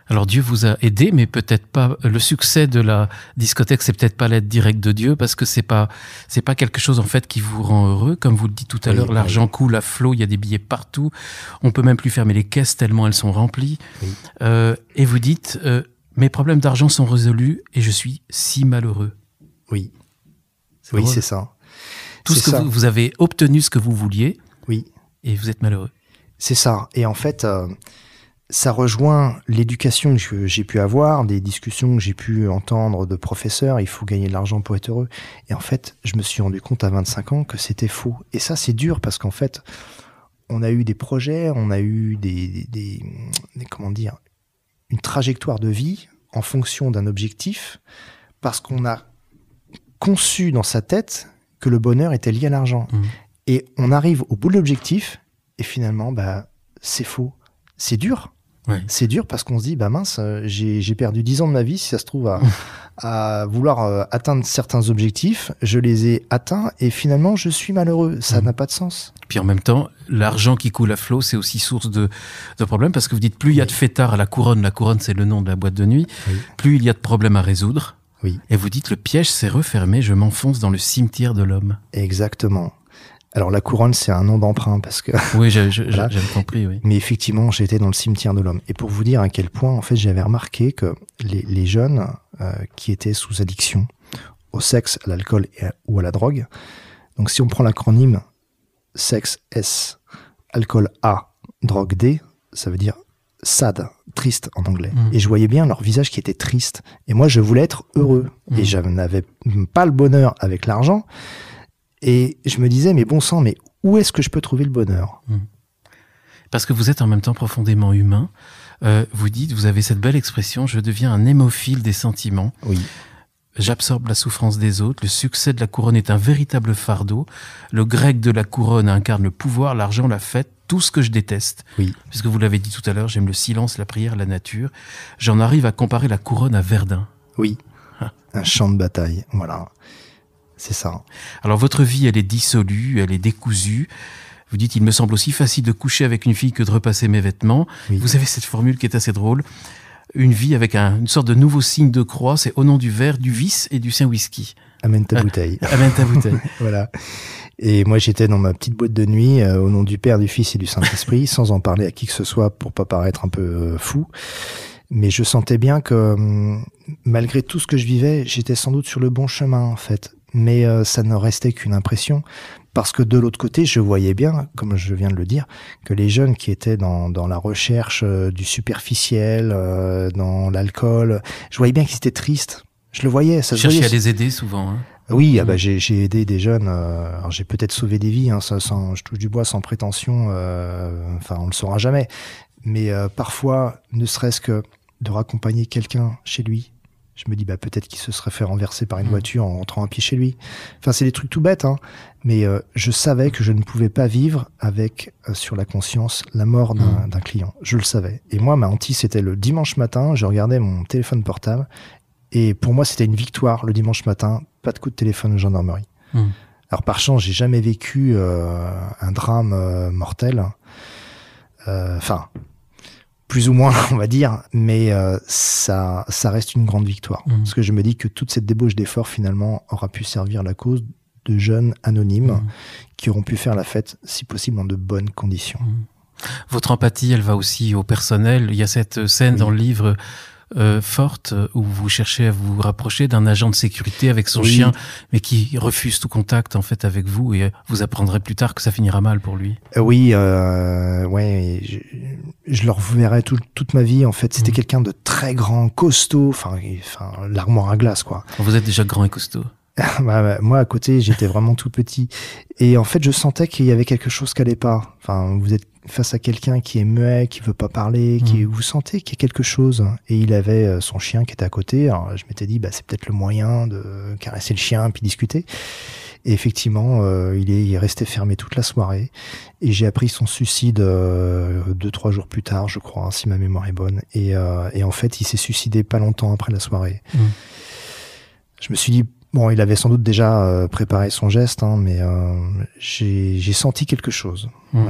Alors Dieu vous a aidé, mais peut-être pas le succès de la discothèque, c'est peut-être pas l'aide directe de Dieu parce que c'est pas c'est pas quelque chose en fait qui vous rend heureux. Comme vous le dites tout à l'heure, l'argent coule à flot, il y a des billets partout. On peut même plus fermer les caisses tellement elles sont remplies. Euh, et vous dites euh, mes problèmes d'argent sont résolus et je suis si malheureux. Oui, oui c'est ça. Tout ce que Vous, avez obtenu ce que vous vouliez. Oui. Et vous êtes malheureux. C'est ça. Et en fait. Euh, ça rejoint l'éducation que j'ai pu avoir, des discussions que j'ai pu entendre de professeurs, il faut gagner de l'argent pour être heureux. Et en fait, je me suis rendu compte à 25 ans que c'était faux. Et ça, c'est dur parce qu'en fait, on a eu des projets, on a eu des, des, des, comment dire, une trajectoire de vie en fonction d'un objectif parce qu'on a conçu dans sa tête que le bonheur était lié à l'argent. Mmh. Et on arrive au bout de l'objectif et finalement, bah, c'est faux. C'est dur c'est dur parce qu'on se dit, bah mince, euh, j'ai perdu 10 ans de ma vie, si ça se trouve, à, vouloir euh, atteindre certains objectifs. Je les ai atteints et finalement, je suis malheureux. Ça mhm. n'a pas de sens. Puis en même temps, l'argent qui coule à flot, c'est aussi source de, de problèmes parce que vous dites, plus il y a de fêtards à la couronne, la couronne c'est le nom de la boîte de nuit, plus il y a de problèmes à résoudre. Oui. Et vous dites, le piège s'est refermé, je m'enfonce dans le cimetière de l'homme. Exactement. Alors la couronne, c'est un nom d'emprunt parce que. Oui, j'ai compris. Oui. Mais effectivement, j'étais dans le cimetière de l'homme. Et pour vous dire à quel point, en fait, j'avais remarqué que les, jeunes euh, qui étaient sous addiction au sexe, à l'alcool ou à la drogue. Donc si on prend l'acronyme sexe S, alcool A, drogue D, ça veut dire sad, triste en anglais. Mm. Et je voyais bien leur visage qui était triste. Et moi, je voulais être heureux. Mm. Et je n'avais pas le bonheur avec l'argent. Et je me disais, mais bon sang, mais où est-ce que je peux trouver le bonheur hmm. Parce que vous êtes en même temps profondément humain. Euh, vous dites, vous avez cette belle expression, je deviens un hémophile des sentiments. Oui. J'absorbe la souffrance des autres, le succès de la couronne est un véritable fardeau, le grec de la couronne incarne le pouvoir, l'argent, la fête, tout ce que je déteste. Oui. Puisque vous l'avez dit tout à l'heure, j'aime le silence, la prière, la nature. J'en arrive à comparer la couronne à Verdun. Oui. Ah. un champ de bataille, voilà. C'est ça. Alors votre vie, elle est dissolue, elle est décousue. Vous dites, il me semble aussi facile de coucher avec une fille que de repasser mes vêtements. Vous avez cette formule qui est assez drôle. Une vie avec une sorte de nouveau signe de croix, c'est au nom du verre, du vice et du Saint-Whisky. Ah, amène ta bouteille. Amène ta bouteille. voilà. Et moi, j'étais dans ma petite boîte de nuit, euh, au nom du Père, du Fils et du Saint-Esprit, sans en parler à qui que ce soit pour pas paraître un peu euh, fou. Mais je sentais bien que, hum, malgré tout ce que je vivais, j'étais sans doute sur le bon chemin, en fait mais euh, ça ne restait qu'une impression. Parce que de l'autre côté, je voyais bien, comme je viens de le dire, que les jeunes qui étaient dans, dans la recherche euh, du superficiel, euh, dans l'alcool, je voyais bien qu'ils étaient tristes. Je le voyais. Ça Chercher à les aider souvent. Hein. Oui, ah mm. bah, j'ai, aidé des jeunes. j'ai peut-être sauvé des vies. Hein, ça, sans, je touche du bois sans prétention. enfin, on le saura jamais. Mais parfois, ne serait-ce que de raccompagner quelqu'un chez lui, je me dis, bah, peut-être qu'il se serait fait renverser par une mm. voiture en rentrant à pied chez lui. Enfin, c'est des trucs tout bêtes, hein. Mais euh, je savais que je ne pouvais pas vivre avec, euh, sur la conscience, la mort mm. d'un client. Je le savais. Et moi, ma hantise, c'était le dimanche matin. Je regardais mon téléphone portable. Et pour moi, c'était une victoire le dimanche matin. Pas de coup de téléphone aux gendarmerie. Mm. Alors, par chance, j'ai jamais vécu euh, un drame mortel. Enfin, plus ou moins, on va dire, mais euh, ça, ça reste une grande victoire. Mmh. Parce que je me dis que toute cette débauche d'efforts, finalement, aura pu servir la cause de jeunes anonymes mmh. qui auront pu faire la fête, si possible, en de bonnes conditions. Mmh. Votre empathie, elle va aussi au personnel. Il y a cette scène dans le livre euh, forte euh, où vous cherchez à vous rapprocher d'un agent de sécurité avec son chien, mais qui refuse tout contact en fait avec vous et vous apprendrez plus tard que ça finira mal pour lui. Euh, oui, ouais, je, je le reverrai toute ma vie en fait. C'était mhm. quelqu'un de très grand, costaud, enfin, l'armoire à glace quoi. Vous êtes déjà grand et costaud. Bah, bah, moi, à côté, j'étais vraiment tout petit. Et en fait, je sentais qu'il y avait quelque chose qui allait pas. Enfin, vous êtes face à quelqu'un qui est muet, qui veut pas parler, mm. qui vous sentez qu'il y a quelque chose. Et il avait euh, son chien qui était à côté. Alors, je m'étais dit, bah, c'est peut-être le moyen de caresser le chien puis discuter. Et effectivement, euh, il, est, il, resté fermé toute la soirée. Et j'ai appris son suicide euh, deux, trois jours plus tard, je crois, si ma mémoire est bonne. Et, euh, et en fait, il s'est suicidé pas longtemps après la soirée. Mm. Je me suis dit, Bon, il avait sans doute déjà euh, préparé son geste, hein, mais euh, j'ai senti quelque chose. Hmm.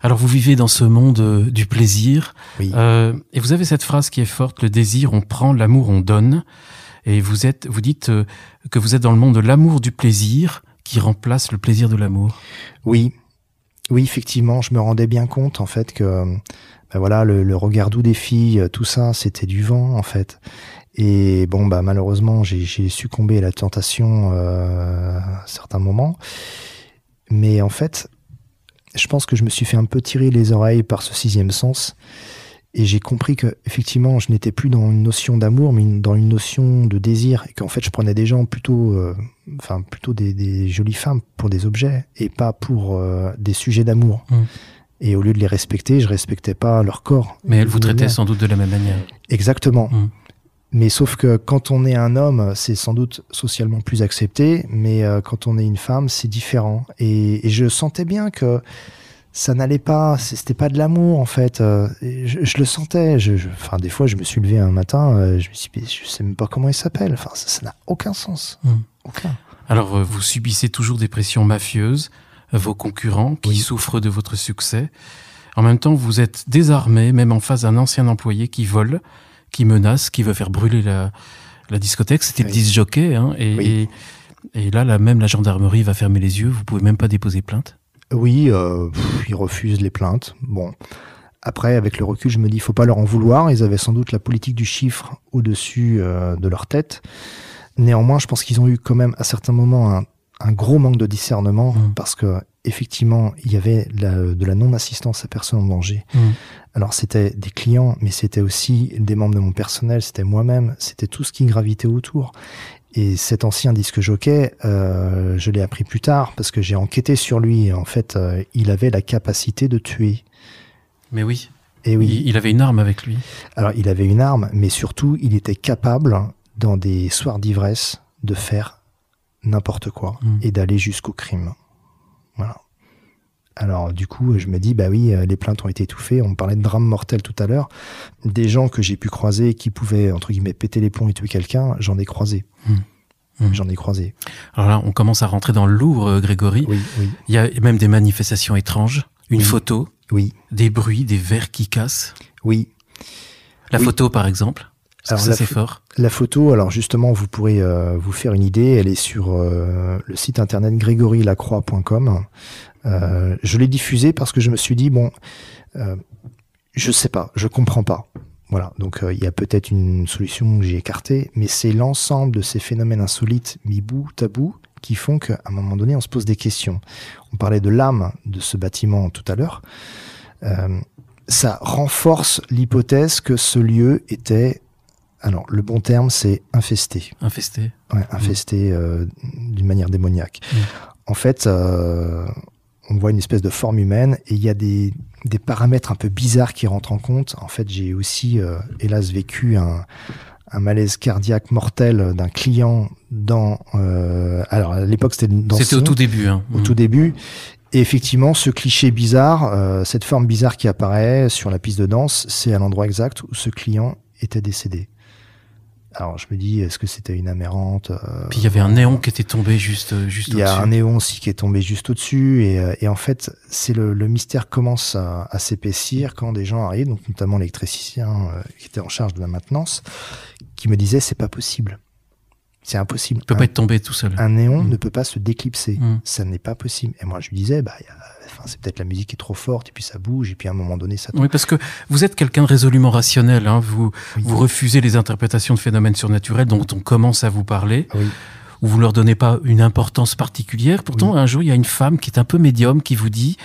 Alors vous vivez dans ce monde euh, du plaisir, et vous avez cette phrase qui est forte, le désir on prend, l'amour on donne, et vous, êtes, vous dites que vous êtes dans le monde de l'amour du plaisir qui remplace le plaisir de l'amour. Oui, oui, effectivement, je me rendais bien compte en fait que ben voilà, le, regard doux des filles, euh, tout ça, c'était du vent en fait. Et bon, bah malheureusement, j'ai succombé à la tentation euh, à certains moments. Mais en fait, je pense que je me suis fait un peu tirer les oreilles par ce sixième sens. Et j'ai compris que effectivement, je n'étais plus dans une notion d'amour, mais dans une notion de désir, et qu'en fait, je prenais des gens plutôt, euh, enfin plutôt des, jolies femmes pour des objets et pas pour des sujets d'amour. Mmh. Et au lieu de les respecter, je respectais pas leur corps. Mais elles vous traitaient sans doute de la même manière. Exactement. Mm. Mais sauf que quand on est un homme, c'est sans doute socialement plus accepté, mais euh, quand on est une femme, c'est différent. Et, je sentais bien que ça n'allait pas, c'était pas de l'amour en fait. Euh, je, le sentais. Je, enfin, des fois, je me suis levé un matin, euh, je me suis dit, je sais même pas comment il s'appelle. Enfin, ça n'a aucun sens. Mm. Aucun. Alors, vous subissez toujours des pressions mafieuses vos concurrents qui souffrent de votre succès. En même temps, vous êtes désarmé, même en face d'un ancien employé qui vole, qui menace, qui veut faire brûler la, discothèque. C'était le disjockey. Hein, et, là, même la gendarmerie va fermer les yeux. Vous pouvez même pas déposer plainte. Oui, euh, ils refusent les plaintes. Bon. Après, avec le recul, je me dis, faut pas leur en vouloir. Ils avaient sans doute la politique du chiffre au-dessus euh, de leur tête. Néanmoins, je pense qu'ils ont eu quand même à certains moments un un gros manque de discernement mmh. parce que effectivement il y avait de la non-assistance à personne en danger. Mmh. Alors c'était des clients, mais c'était aussi des membres de mon personnel, c'était moi-même, c'était tout ce qui gravitait autour. Et cet ancien disque jockey, euh, je l'ai appris plus tard parce que j'ai enquêté sur lui. en fait, euh, il avait la capacité de tuer. Mais oui. Et oui. Il avait une arme avec lui. Alors il avait une arme, mais surtout il était capable, dans des soirs d'ivresse, de faire n'importe quoi mm. et d'aller jusqu'au crime. Voilà. Alors du coup, je me dis, bah oui, euh, les plaintes ont été étouffées. On parlait de drames mortel tout à l'heure. Des gens que j'ai pu croiser qui pouvaient, entre guillemets, péter les plombs et tuer quelqu'un, j'en ai croisé. Mm. Mm. J'en ai croisé. Alors là, on commence à rentrer dans le louvre euh, Grégory. Il y a même des manifestations étranges, une photo, oui. des bruits, des verres qui cassent. Oui. La photo, par exemple fort. La photo, alors justement, vous pourrez euh, vous faire une idée. Elle est sur euh, le site internet grégorylacroix.com. Euh, je l'ai diffusée parce que je me suis dit, bon, je sais pas, je comprends pas. Voilà, donc il y a peut-être une solution que j'ai écartée, mais c'est l'ensemble de ces phénomènes insolites mis bout à qui font qu'à un moment donné, on se pose des questions. On parlait de l'âme de ce bâtiment tout à l'heure. ça renforce l'hypothèse que ce lieu était alors, le bon terme, c'est infesté. Infesté. Ouais, infesté mm. euh, d'une manière démoniaque. Mm. En fait, euh, on voit une espèce de forme humaine et il y a des, paramètres un peu bizarres qui rentrent en compte. En fait, j'ai aussi, euh, hélas, vécu un, malaise cardiaque mortel d'un client dans. alors, à l'époque, c'était dans. C'était au tout début. Hein. Au tout mm. début. Et effectivement, ce cliché bizarre, cette forme bizarre qui apparaît sur la piste de danse, c'est à l'endroit exact où ce client était décédé alors je me dis, est-ce que c'était une amérante euh, Puis il y avait un néon qui était tombé juste, euh, juste au-dessus. Il y a un néon aussi qui est tombé juste au-dessus. Et, euh, et en fait, c'est le, le, mystère commence à, s'épaissir quand des gens arrivent, donc notamment l'électricien qui était en charge de la maintenance, qui me disait, c'est pas possible. C'est impossible. Il peut pas être tombé tout seul. Un néon mm. ne peut pas se déclipser. Mm. Ça n'est pas possible. Et moi, je lui disais, bah, y a, c'est peut-être la musique qui est trop forte et puis ça bouge et puis à un moment donné ça. Tombe. Oui, parce que vous êtes quelqu'un de résolument rationnel. Hein. Vous vous refusez les interprétations de phénomènes surnaturels dont on commence à vous parler. Ah Ou vous leur donnez pas une importance particulière. Pourtant, un jour, il y a une femme qui est un peu médium qui vous dit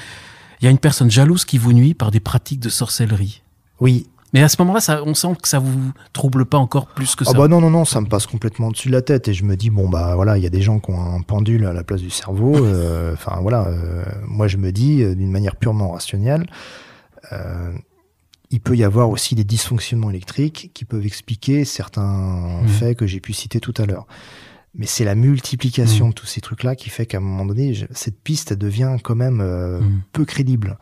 il y a une personne jalouse qui vous nuit par des pratiques de sorcellerie. Oui, mais à ce moment-là, on sent que ça vous trouble pas encore plus que ah ça. Ah bah non, non, non, ça me passe complètement au dessus de la tête et je me dis bon bah voilà, il y a des gens qui ont un pendule à la place du cerveau. Euh, enfin voilà, euh, moi je me dis euh, d'une manière purement rationnelle, il peut y avoir aussi des dysfonctionnements électriques qui peuvent expliquer certains mmh. faits que j'ai pu citer tout à l'heure. Mais c'est la multiplication mmh. de tous ces trucs-là qui fait qu'à un moment donné, cette piste devient quand même mmh. peu crédible.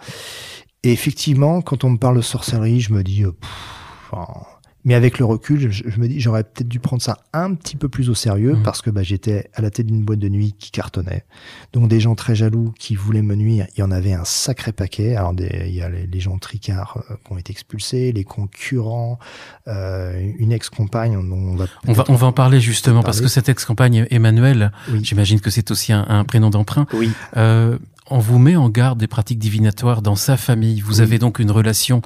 Et effectivement, quand on me parle de sorcellerie, je me dis, euh, mais avec le recul, je, me dis, j'aurais peut-être dû prendre ça un petit peu plus au sérieux mmh. parce que bah, j'étais à la tête d'une boîte de nuit qui cartonnait. Donc des gens très jaloux qui voulaient me nuire, il y en avait un sacré paquet. Alors il y a les, gens tricards euh, qui ont été expulsés, les concurrents, euh, une ex-compagne on va on va, en parler justement parce que cette ex-compagne Emmanuel, j'imagine que c'est aussi un, prénom d'emprunt. Oui on vous met en garde des pratiques divinatoires dans sa famille. Vous avez donc une relation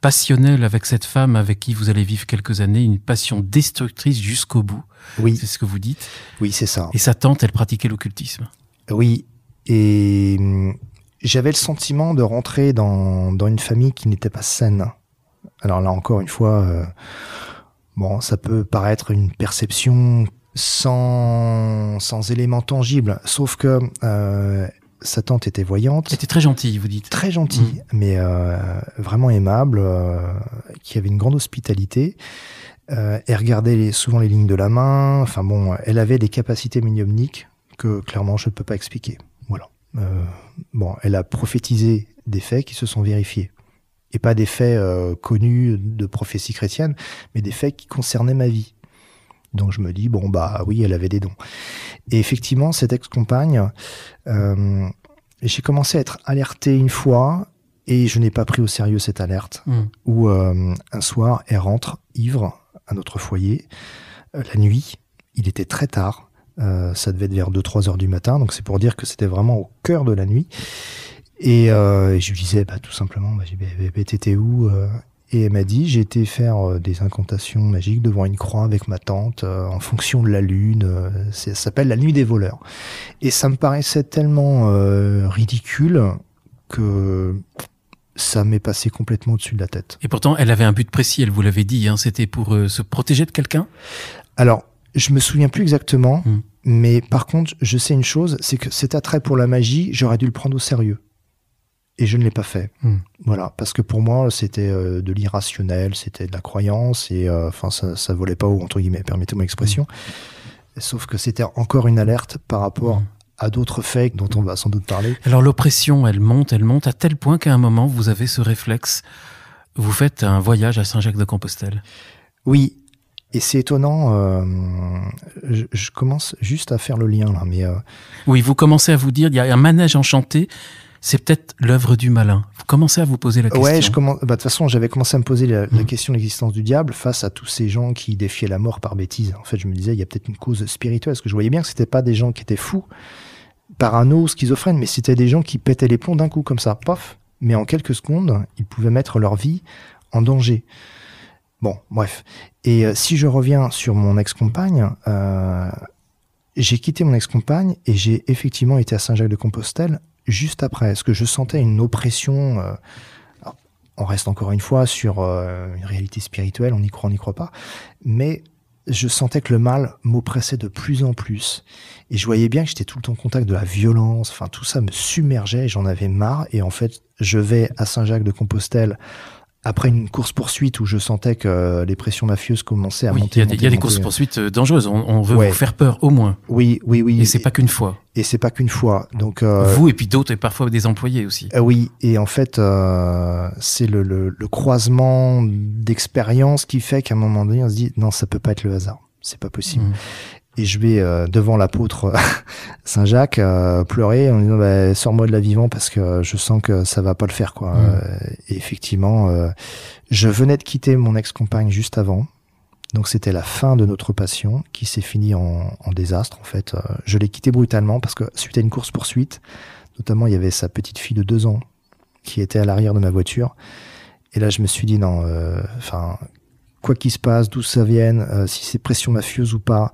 passionnelle avec cette femme avec qui vous allez vivre quelques années, une passion destructrice jusqu'au bout. Oui. C'est ce que vous dites. Oui, c'est ça. Et sa tante, elle pratiquait l'occultisme. Oui. Et hum, j'avais le sentiment de rentrer dans, une famille qui n'était pas saine. Alors là encore une fois, euh, bon, ça peut paraître une perception sans, sans éléments tangibles, sauf que euh, sa tante était voyante. Elle était très gentille, vous dites. Très gentille, mm. mais euh, vraiment aimable, euh, qui avait une grande hospitalité. Euh, elle regardait souvent les lignes de la main. Enfin bon, elle avait des capacités médiumniques que clairement je ne peux pas expliquer. Voilà. bon, elle a prophétisé des faits qui se sont vérifiés. Et pas des faits connus de prophétie chrétienne, mais des faits qui concernaient ma vie. Donc je me dis, bon, bah oui, elle avait des dons. Et effectivement, cette ex-compagne, euh, j'ai commencé à être alerté une fois et je n'ai pas pris au sérieux cette alerte. Hmm. Où euh, un soir, elle rentre ivre à notre foyer. Euh, la nuit, il était très tard. ça devait être vers 2-3 heures du matin. Donc c'est pour dire que c'était vraiment au cœur de la nuit. Et, je lui disais bah, tout simplement, bah, bah t'étais où et elle m'a dit, j'ai été faire euh, des incantations magiques devant une croix avec ma tante euh, en fonction de la lune. Euh, ça s'appelle la nuit des voleurs. Et ça me paraissait tellement ridicule que ça m'est passé complètement au-dessus de la tête. Et pourtant, elle avait un but précis, elle vous l'avait dit, hein, c'était pour se protéger de quelqu'un Alors, je me souviens plus exactement, hmm. mais par contre, je sais une chose, c'est que cet attrait pour la magie, j'aurais dû le prendre au sérieux et je ne l'ai pas fait. Hmm. Voilà, parce que pour moi, c'était euh, de l'irrationnel, c'était de la croyance, et euh, enfin, ça, ça volait pas haut, entre guillemets, permettez-moi l'expression. Sauf que c'était encore une alerte par rapport hmm. à d'autres faits dont on va sans doute parler. Alors l'oppression, elle monte, elle monte, à tel point qu'à un moment, vous avez ce réflexe, vous faites un voyage à Saint-Jacques-de-Compostelle. Oui, et c'est étonnant, euh, je, commence juste à faire le lien là, mais... Oui, vous commencez à vous dire, il y a un manège enchanté c'est peut-être l'œuvre du malin. Vous commencez à vous poser la question. Ouais, je commence. Bah, de toute façon, j'avais commencé à me poser la, hmm. question de l'existence du diable face à tous ces gens qui défiaient la mort par bêtise. En fait, je me disais, il y a peut-être une cause spirituelle, parce que je voyais bien que c'était pas des gens qui étaient fous, par parano, schizophrènes, mais c'était des gens qui pétaient les plombs d'un coup comme ça, pof. Mais en quelques secondes, ils pouvaient mettre leur vie en danger. Bon, bref. Et euh, si je reviens sur mon ex-compagne, euh, j'ai quitté mon ex-compagne et j'ai effectivement été à Saint-Jacques-de-Compostelle juste après. Est-ce que je sentais une oppression euh, On reste encore une fois sur euh, une réalité spirituelle, on y croit, on n'y croit pas. Mais je sentais que le mal m'oppressait de plus en plus. Et je voyais bien que j'étais tout le temps en contact de la violence. Enfin, tout ça me submergeait et j'en avais marre. Et en fait, je vais à Saint-Jacques de Compostelle après une course-poursuite où je sentais que euh, les pressions mafieuses commençaient à oui, monter. Il y a des, euh, courses-poursuites euh, dangereuses. On, veut vous faire peur, au moins. Oui, oui, oui. Et c'est pas qu'une fois. Et c'est pas qu'une fois. Donc vous et puis d'autres et parfois des employés aussi. oui. Et en fait, c'est le, croisement d'expériences qui fait qu'à un moment donné, on se dit non, ça peut pas être le hasard. C'est pas possible. Mmh. Et je vais euh, devant l'apôtre Saint-Jacques euh, pleurer en disant bah, sors-moi de la vivant parce que je sens que ça va pas le faire quoi. Mm. Euh, et effectivement, je venais de quitter mon ex-compagne juste avant, donc c'était la fin de notre passion qui s'est finie en, désastre en fait. Je l'ai quittée brutalement parce que suite à une course poursuite, notamment il y avait sa petite fille de deux ans qui était à l'arrière de ma voiture. Et là je me suis dit non, enfin quoi qu'il se passe, d'où ça vienne, si c'est pression mafieuse ou pas,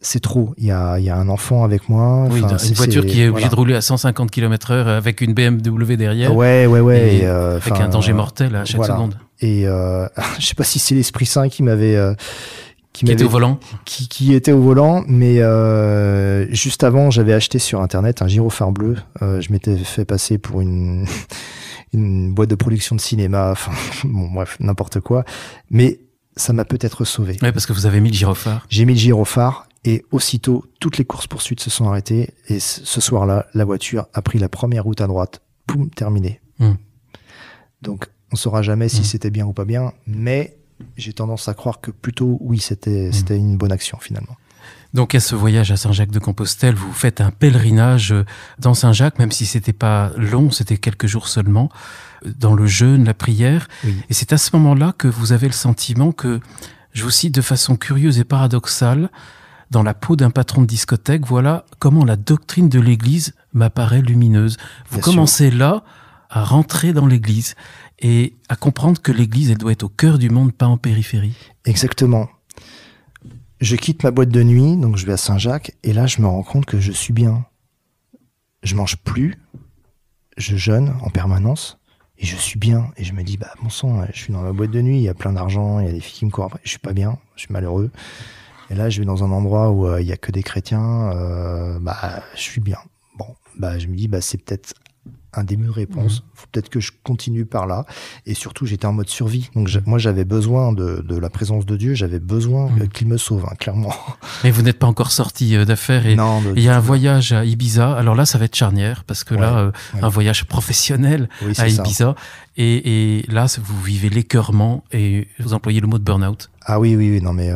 c'est trop. Il y, a, y a, un enfant avec moi. Oui, une voiture qui est obligée de rouler à 150 km/h avec une BMW derrière. Ouais, ouais, ouais. Et, euh, avec un danger euh, mortel à chaque seconde. Et euh, je sais pas si c'est l'Esprit Saint qui m'avait. Euh, qui, qui était au volant. Qui, était au volant, mais juste avant, j'avais acheté sur internet un gyrophare bleu. je m'étais fait passer pour une, une boîte de production de cinéma, enfin, bon, bref, n'importe quoi. Mais ça m'a peut-être sauvé. Oui, parce que vous avez mis le gyrophare. J'ai mis le gyrophare et aussitôt, toutes les courses-poursuites se sont arrêtées. Et ce soir-là, la voiture a pris la première route à droite. Poum, terminé. Hmm. Donc, on saura jamais si hmm. c'était bien ou pas bien. Mais j'ai tendance à croire que plutôt, oui, c'était hmm. c'était une bonne action finalement. Donc à ce voyage à Saint-Jacques de Compostelle, vous faites un pèlerinage euh, dans Saint-Jacques, même si c'était pas long, c'était quelques jours seulement, euh, dans le jeûne, la prière. Et c'est à ce moment-là que vous avez le sentiment que, je vous cite de façon curieuse et paradoxale, dans la peau d'un patron de discothèque, voilà comment la doctrine de l'Église m'apparaît lumineuse. Vous commencez là à rentrer dans l'Église et à comprendre que l'Église, elle doit être au cœur du monde, pas en périphérie. Exactement. Je quitte ma boîte de nuit, donc je vais à Saint-Jacques, et là je me rends compte que je suis bien. Je mange plus, je jeûne en permanence, et je suis bien. Et je me dis, bah bon sang, je suis dans ma boîte de nuit, il y a plein d'argent, il y a des filles qui me courent je suis pas bien, je suis malheureux. Et là, je vais dans un endroit où euh, il n'y a que des chrétiens, euh, bah, je suis bien. Bon, bah, je me dis, bah, c'est peut-être un des de réponse. Mhm. Faut peut-être que je continue par là. Et surtout, j'étais en mode survie. Donc, moi, j'avais besoin de, la présence de Dieu. J'avais besoin mhm. qu'il me sauve, hein, clairement. Mais vous n'êtes pas encore sorti euh, d'affaires. Et il y a un voyage à Ibiza. Alors là, ça va être charnière parce que là, un voyage professionnel à Ibiza. Et, là, vous vivez l'écœurement et vous employez le mot de burn-out. Ah oui, oui, oui. Non, mais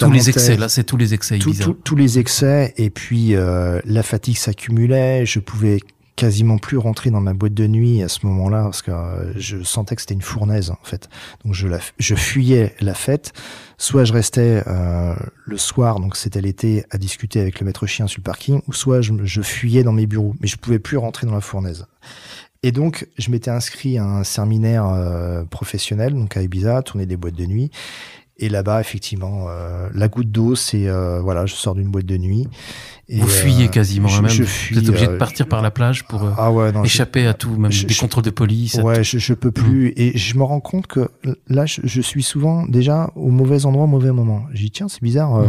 tous les excès, là, c'est tous les excès. Tout, hein. tous les excès, et puis euh, la fatigue s'accumulait. Je pouvais quasiment plus rentrer dans ma boîte de nuit à ce moment-là parce que euh, je sentais que c'était une fournaise en fait. Donc je, la, je fuyais la fête. Soit je restais euh, le soir, donc c'était l'été, à discuter avec le maître chien sur le parking, ou soit je, fuyais dans mes bureaux, mais je pouvais plus rentrer dans la fournaise. Et donc, je m'étais inscrit à un séminaire professionnel, donc à Ibiza, tourner des boîtes de nuit. Et là-bas, effectivement, euh, la goutte d'eau, c'est euh, voilà, je sors d'une boîte de nuit. Et, Vous fuyez euh, quasiment, hein, même. Je Vous êtes obligé de partir par la plage pour ah échapper à tout, même je, des contrôles de police. Ouais, je, je peux plus. Mm. Et je me rends compte que là, je, suis souvent déjà au mauvais endroit, au mauvais moment. j'y dit tiens, c'est bizarre.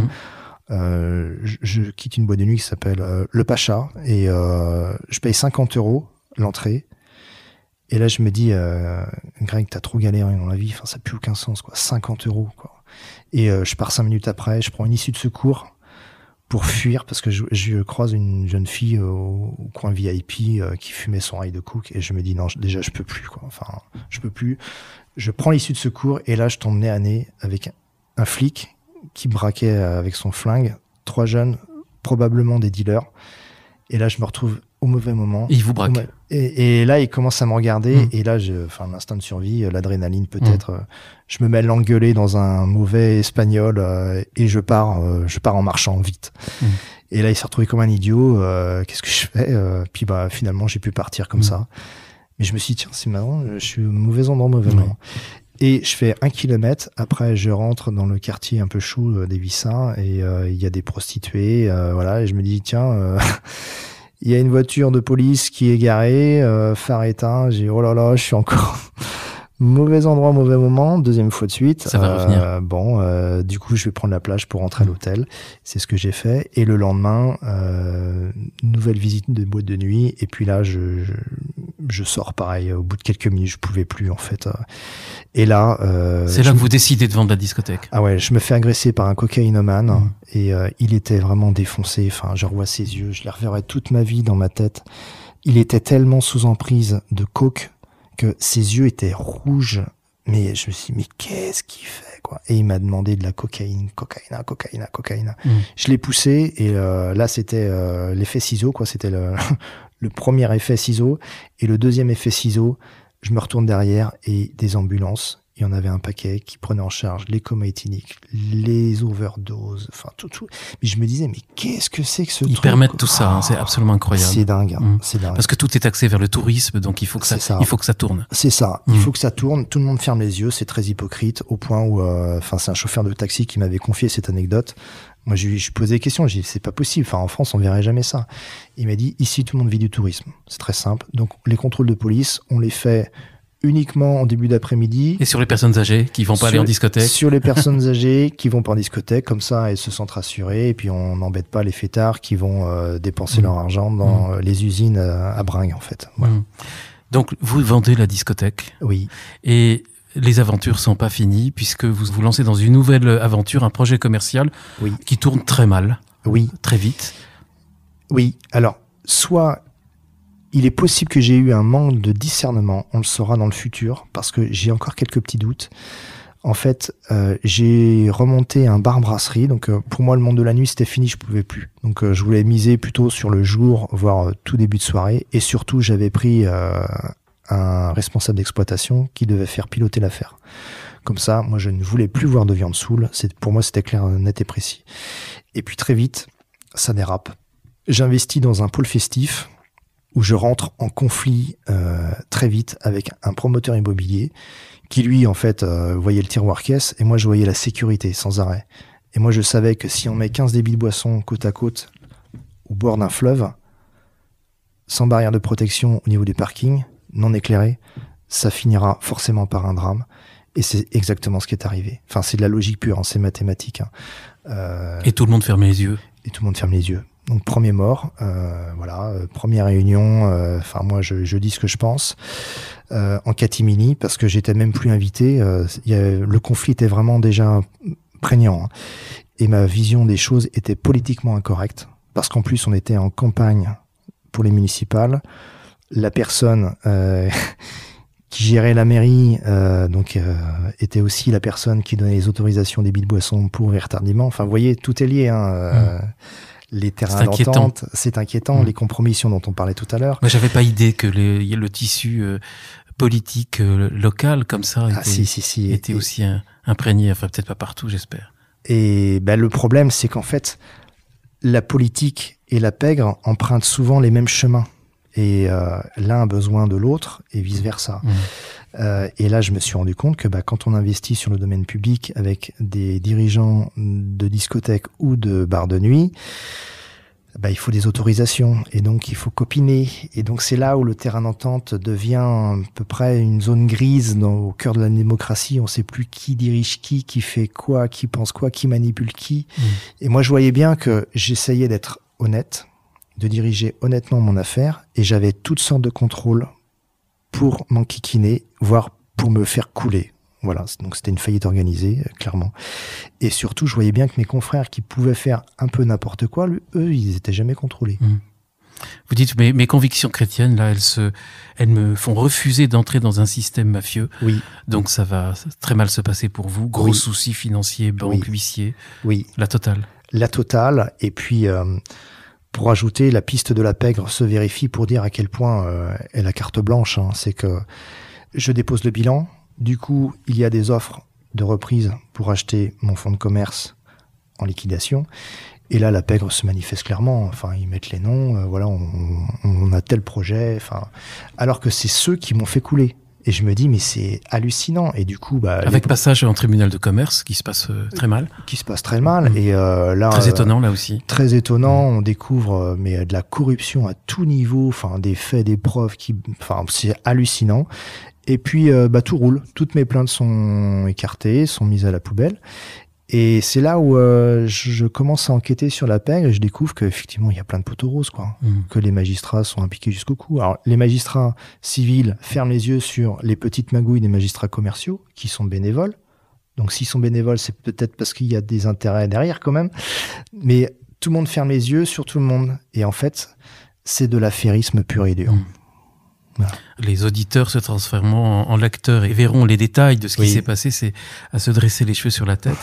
Euh, mm. je, quitte une boîte de nuit qui s'appelle Le Pacha et euh, je paye 50 euros l'entrée. Et là, je me dis, Greg, t'as trop galéré dans la vie. Enfin, ça n'a plus aucun sens, quoi. 50 euros, quoi. Et euh, je pars cinq minutes après, je prends une issue de secours pour fuir parce que je, croise une jeune fille au, coin VIP euh, qui fumait son rail de cook et je me dis non déjà je peux plus quoi enfin je peux plus je prends l'issue de secours et là je tombe nez à nez avec un, flic qui braquait euh, avec son flingue trois jeunes probablement des dealers et là je me retrouve au mauvais moment. il vous braque. Et, et, là, il commence à me regarder. Hmm. Et là, enfin, l'instinct de survie, euh, l'adrénaline peut-être. Hmm. Euh, je me mets l'engueuler dans un mauvais espagnol euh, et je pars, je pars en marchant vite. Hmm. Et là, il s'est retrouvé comme un idiot. Qu'est-ce que je fais Puis bah, finalement, j'ai pu partir comme ça. Mais je me suis dit, tiens, c'est marrant, je suis au mauvais endroit, mauvais moment. Et je fais un kilomètre. Après, je rentre dans le quartier un peu chou des Vissins et il y a des prostituées. voilà, et je me dis, tiens. Il y a une voiture de police qui est garée, euh, phare éteint. J'ai oh là là, je suis encore Mauvais endroit, mauvais moment, deuxième fois de suite. Ça va revenir. Euh, bon, euh, du coup, je vais prendre la plage pour rentrer à l'hôtel. C'est ce que j'ai fait. Et le lendemain, euh, nouvelle visite de boîte de nuit. Et puis là, je, je, sors pareil. Au bout de quelques minutes, je pouvais plus en fait. Et là, c'est là que vous décidez de vendre la discothèque. Ah ouais, je me fais agresser par un cocaïnomane mmh. et il était vraiment défoncé. Enfin, je revois ses yeux, je les reverrai toute ma vie dans ma tête. Il était tellement sous emprise de coke que ses yeux étaient rouges. Mais je me suis dit, mais qu'est-ce qu'il fait quoi Et il m'a demandé de la cocaïne, cocaïne, cocaïne, cocaïne. Mm. Je l'ai poussé et euh, là, c'était euh, l'effet ciseau. quoi. C'était le premier effet ciseau. Et le deuxième effet ciseau, je me retourne derrière et des ambulances il y en avait un paquet qui prenait en charge les comas éthyniques, les overdoses, enfin tout, tout. Mais je me disais, mais qu'est-ce que c'est que ce truc Ils permettent tout ça, hein, c'est ah, absolument incroyable. C'est dingue, hein, mmh. c'est dingue. Parce que tout est axé vers le tourisme, donc il faut que ça, il faut que ça tourne. C'est ça, il mmh. faut que ça tourne. Tout le monde ferme les yeux, c'est très hypocrite, au point où, euh, enfin, c'est un chauffeur de taxi qui m'avait confié cette anecdote. Moi, je lui ai posé des questions. J'ai dit, c'est pas possible. Enfin, en France, on verrait jamais ça. Il m'a dit, ici, tout le monde vit du tourisme. C'est très simple. Donc, les contrôles de police, on les fait uniquement en début d'après-midi. Et sur les personnes âgées qui vont pas aller en discothèque Sur les personnes âgées qui vont pas en discothèque, comme ça elles se sentent rassurées et puis on n'embête pas les fêtards qui vont euh, dépenser mm. leur argent dans mm. euh, les usines euh, à bringue en fait. Mm. Donc vous vendez la discothèque Oui. Et les aventures sont pas finies puisque vous vous lancez dans une nouvelle aventure, un projet commercial oui. qui tourne très mal. Oui. Très vite. Oui. Alors, soit il est possible que j'ai eu un manque de discernement, on le saura dans le futur, parce que j'ai encore quelques petits doutes. En fait, euh, j'ai remonté un bar brasserie, donc euh, pour moi le monde de la nuit c'était fini, je pouvais plus. Donc euh, je voulais miser plutôt sur le jour, voire tout début de soirée, et surtout j'avais pris un responsable d'exploitation qui devait faire piloter l'affaire. Comme ça, moi je ne voulais plus voir de viande saoule, pour moi c'était clair, net et précis. Et puis très vite, ça dérape. J'investis dans un pôle festif, où je rentre en conflit euh, très vite avec un promoteur immobilier qui lui en fait euh, voyait le tiroir caisse et moi je voyais la sécurité sans arrêt. Et moi je savais que si on met 15 débits de boissons côte à côte au bord d'un fleuve, sans barrière de protection au niveau du parking, non éclairé, ça finira forcément par un drame. Et c'est exactement ce qui est arrivé. Enfin, c'est de la logique pure, hein, c'est mathématique. Hein. Euh, et tout le monde ferme les yeux. Et tout le monde ferme les yeux. Donc premier mort, euh, voilà, euh, première réunion. Euh, enfin moi je, dis ce que je pense en catimini parce que j'étais même plus invité. le conflit était vraiment déjà prégnant hein. et ma vision des choses était politiquement incorrecte parce qu'en plus on était en campagne pour les municipales. La personne qui gérait la mairie donc était aussi la personne qui donnait les autorisations des billes de boissons pour les retardement. Enfin vous voyez tout est lié. Hein, mmh les terrains d'entente, c'est inquiétant, mm. les compromissions dont on parlait tout à l'heure. Moi, j'avais pas idée que le tissu euh, politique euh, local comme ça ah, était, aussi imprégné, enfin peut-être pas partout, j'espère. Et ben, le problème, c'est qu'en fait, la politique et la pègre empruntent souvent les mêmes chemins et euh, l'un a besoin de l'autre et vice versa. Mmh. Euh, et là, je me suis rendu compte que bah, quand on investit sur le domaine public avec des dirigeants de discothèques ou de bars de nuit, bah, il faut des autorisations et donc il faut copiner. Et donc c'est là où le terrain d'entente devient à peu près une zone grise dans, au cœur de la démocratie. On ne sait plus qui dirige qui, qui fait quoi, qui pense quoi, qui manipule qui. Mmh. Et moi je voyais bien que j'essayais d'être honnête, de diriger honnêtement mon affaire et j'avais toutes sortes de contrôles pour m'enquiquiner, voire pour me faire couler. Voilà, donc c'était une faillite organisée, euh, clairement. Et surtout, je voyais bien que mes confrères qui pouvaient faire un peu n'importe quoi, eux, ils n'étaient jamais contrôlés. Mmh. Vous dites, mais mes convictions chrétiennes, là, elles, se, elles me font refuser d'entrer dans un système mafieux. Oui. Donc ça va très mal se passer pour vous. Gros soucis financiers, banque, oui. huissier. Oui. La totale. La totale. Et puis, euh, pour ajouter, la piste de la pègre se vérifie pour dire à quel point euh, elle a carte blanche. Hein. C'est que je dépose le bilan, du coup, il y a des offres de reprise pour acheter mon fonds de commerce en liquidation. Et là, la pègre se manifeste clairement. Enfin, ils mettent les noms. Euh, voilà, on, on, a tel projet. Enfin, alors que c'est ceux qui m'ont fait couler. Et je me dis, mais c'est hallucinant. Et du coup, bah, avec les... passage en tribunal de commerce, qui se passe euh, très mal. Qui se passe très mal. Mm. Et euh, là, très euh, étonnant là aussi. Très étonnant. Mm. On découvre euh, mais de la corruption à tout niveau. Enfin, des faits, des preuves qui, enfin, c'est hallucinant. Et puis, bah, tout roule. Toutes mes plaintes sont écartées, sont mises à la poubelle. Et c'est là où euh, je commence à enquêter sur la pègre et je découvre qu'effectivement, il y a plein de poteaux roses, quoi. Mm. Que les magistrats sont impliqués jusqu'au cou. Alors, les magistrats civils ferment les yeux sur les petites magouilles des magistrats commerciaux qui sont bénévoles. Donc, s'ils sont bénévoles, c'est peut-être parce qu'il y a des intérêts derrière, quand même. Mais tout le monde ferme les yeux sur tout le monde. Et en fait, c'est de l'affairisme pur et dur. Mm. Les auditeurs se transformeront en, l'acteur et verront les détails de ce qui s'est passé, c'est à se dresser les cheveux sur la tête.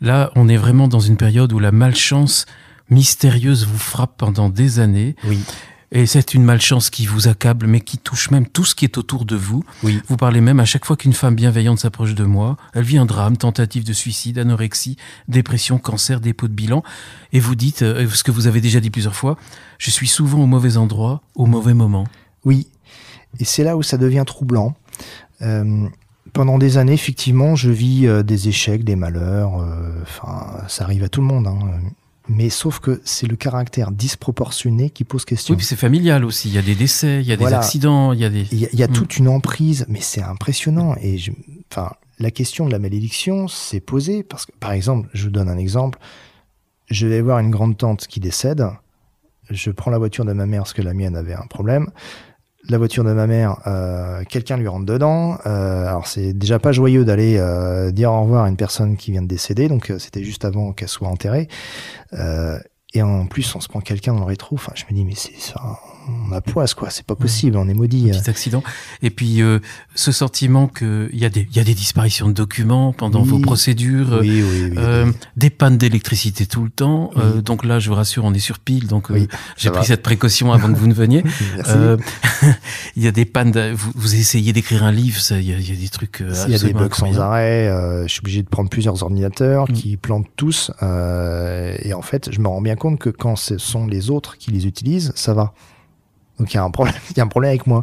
Là, on est vraiment dans une période où la malchance mystérieuse vous frappe pendant des années. Oui. Et c'est une malchance qui vous accable, mais qui touche même tout ce qui est autour de vous. Oui. Vous parlez même à chaque fois qu'une femme bienveillante s'approche de moi, elle vit un drame, tentative de suicide, anorexie, dépression, cancer, dépôt de bilan. Et vous dites, euh, ce que vous avez déjà dit plusieurs fois, je suis souvent au mauvais endroit, au mauvais moment. Oui, et c'est là où ça devient troublant. Euh, pendant des années, effectivement, je vis euh, des échecs, des malheurs. Euh, enfin, ça arrive à tout le monde. Hein. Mais sauf que c'est le caractère disproportionné qui pose question. Oui, puis c'est familial aussi. Il y a des décès, il y a des accidents, il y a des. Il y a, mm. toute une emprise, mais c'est impressionnant. Et enfin, la question de la malédiction s'est posée parce que, par exemple, je vous donne un exemple. Je vais voir une grande tante qui décède. Je prends la voiture de ma mère parce que la mienne avait un problème la voiture de ma mère, euh, quelqu'un lui rentre dedans. Euh, alors c'est déjà pas joyeux d'aller euh, dire au revoir à une personne qui vient de décéder, donc c'était juste avant qu'elle soit enterrée. et en plus, on se prend quelqu'un dans le rétro. Enfin, je me dis mais c'est ça, on a poisse, quoi. C'est pas mm. possible, on est maudit. Euh. Petit accident. Et puis, euh, ce sentiment qu'il y, a des, y a des disparitions de documents pendant vos procédures, euh, des pannes d'électricité tout le temps. Euh, donc là, je vous rassure, on est sur pile. Donc, j'ai pris cette précaution avant que vous ne veniez. Il y a des pannes. vous, essayez d'écrire un livre, il y, a des trucs. Il y a des bugs sans arrêt. je suis obligé de prendre plusieurs ordinateurs mm. qui plantent tous. et en fait, je me rends bien compte que quand ce sont les autres qui les utilisent, ça va. Donc il y a un problème, avec moi.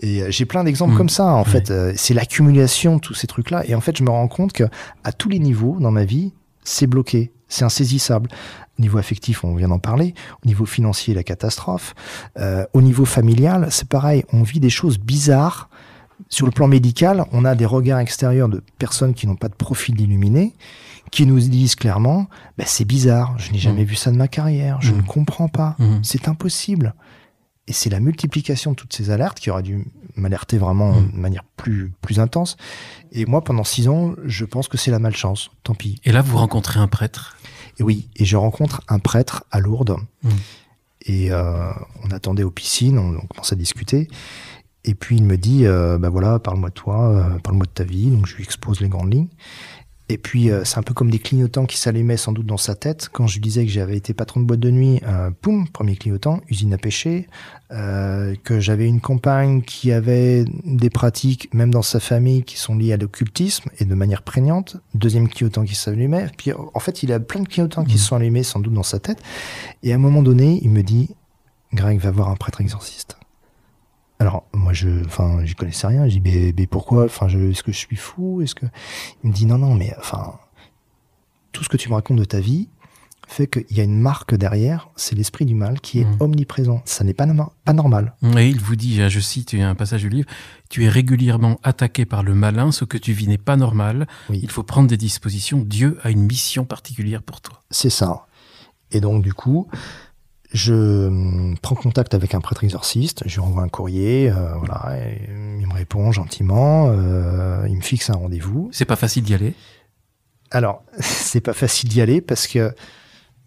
Et euh, j'ai plein d'exemples mm. comme ça. En fait, euh, c'est l'accumulation de tous ces trucs-là. Et en fait, je me rends compte que à tous les niveaux dans ma vie, c'est bloqué, c'est insaisissable. Au niveau affectif, on vient d'en parler. Au niveau financier, la catastrophe. Euh, au niveau familial, c'est pareil. On vit des choses bizarres. Sur le plan médical, on a des regards extérieurs de personnes qui n'ont pas de profil illuminé, qui nous disent clairement bah, c'est bizarre, je n'ai mm. jamais vu ça de ma carrière, je ne mm. comprends pas, c'est impossible. Et c'est la multiplication de toutes ces alertes qui aurait dû m'alerter vraiment mm. de manière plus, plus intense. Et moi, pendant six ans, je pense que c'est la malchance. Tant pis. Et là, vous rencontrez un prêtre Et oui, et je rencontre un prêtre à Lourdes. Mm. Et euh, on attendait aux piscines, on, commençait à discuter. Et puis il me dit, ben voilà, parle-moi de toi, euh, parle-moi de ta vie. Donc je lui expose les grandes lignes. Et puis, euh, c'est un peu comme des clignotants qui s'allumaient sans doute dans sa tête. Quand je lui disais que j'avais été patron de boîte de nuit, euh, poum, premier clignotant, usine à pêcher, euh, que j'avais une compagne qui avait des pratiques, même dans sa famille, qui sont liées à l'occultisme et de manière prégnante, deuxième clignotant qui s'allumait. Puis, en fait, il a plein de clignotants qui mmh. se sont allumés sans doute dans sa tête. Et à un moment donné, il me dit, Greg va voir un prêtre exorciste. Alors moi je, enfin je connaissais rien. Je dis mais, pourquoi Enfin est-ce que je suis fou Est-ce que il me dit non non mais enfin tout ce que tu me racontes de ta vie fait qu'il y a une marque derrière, c'est l'esprit du mal qui est mm. omniprésent. Ça n'est pas, normal. Et il vous dit, hein, je cite un passage du livre, tu es régulièrement attaqué par le malin, ce que tu vis n'est pas normal, il faut prendre des dispositions, Dieu a une mission particulière pour toi. C'est ça. Et donc du coup, je hum, prends contact avec un prêtre exorciste, je lui envoie un courrier, euh, voilà, il me répond gentiment, euh, il me fixe un rendez-vous. C'est pas facile d'y aller. Alors, c'est pas facile d'y aller parce que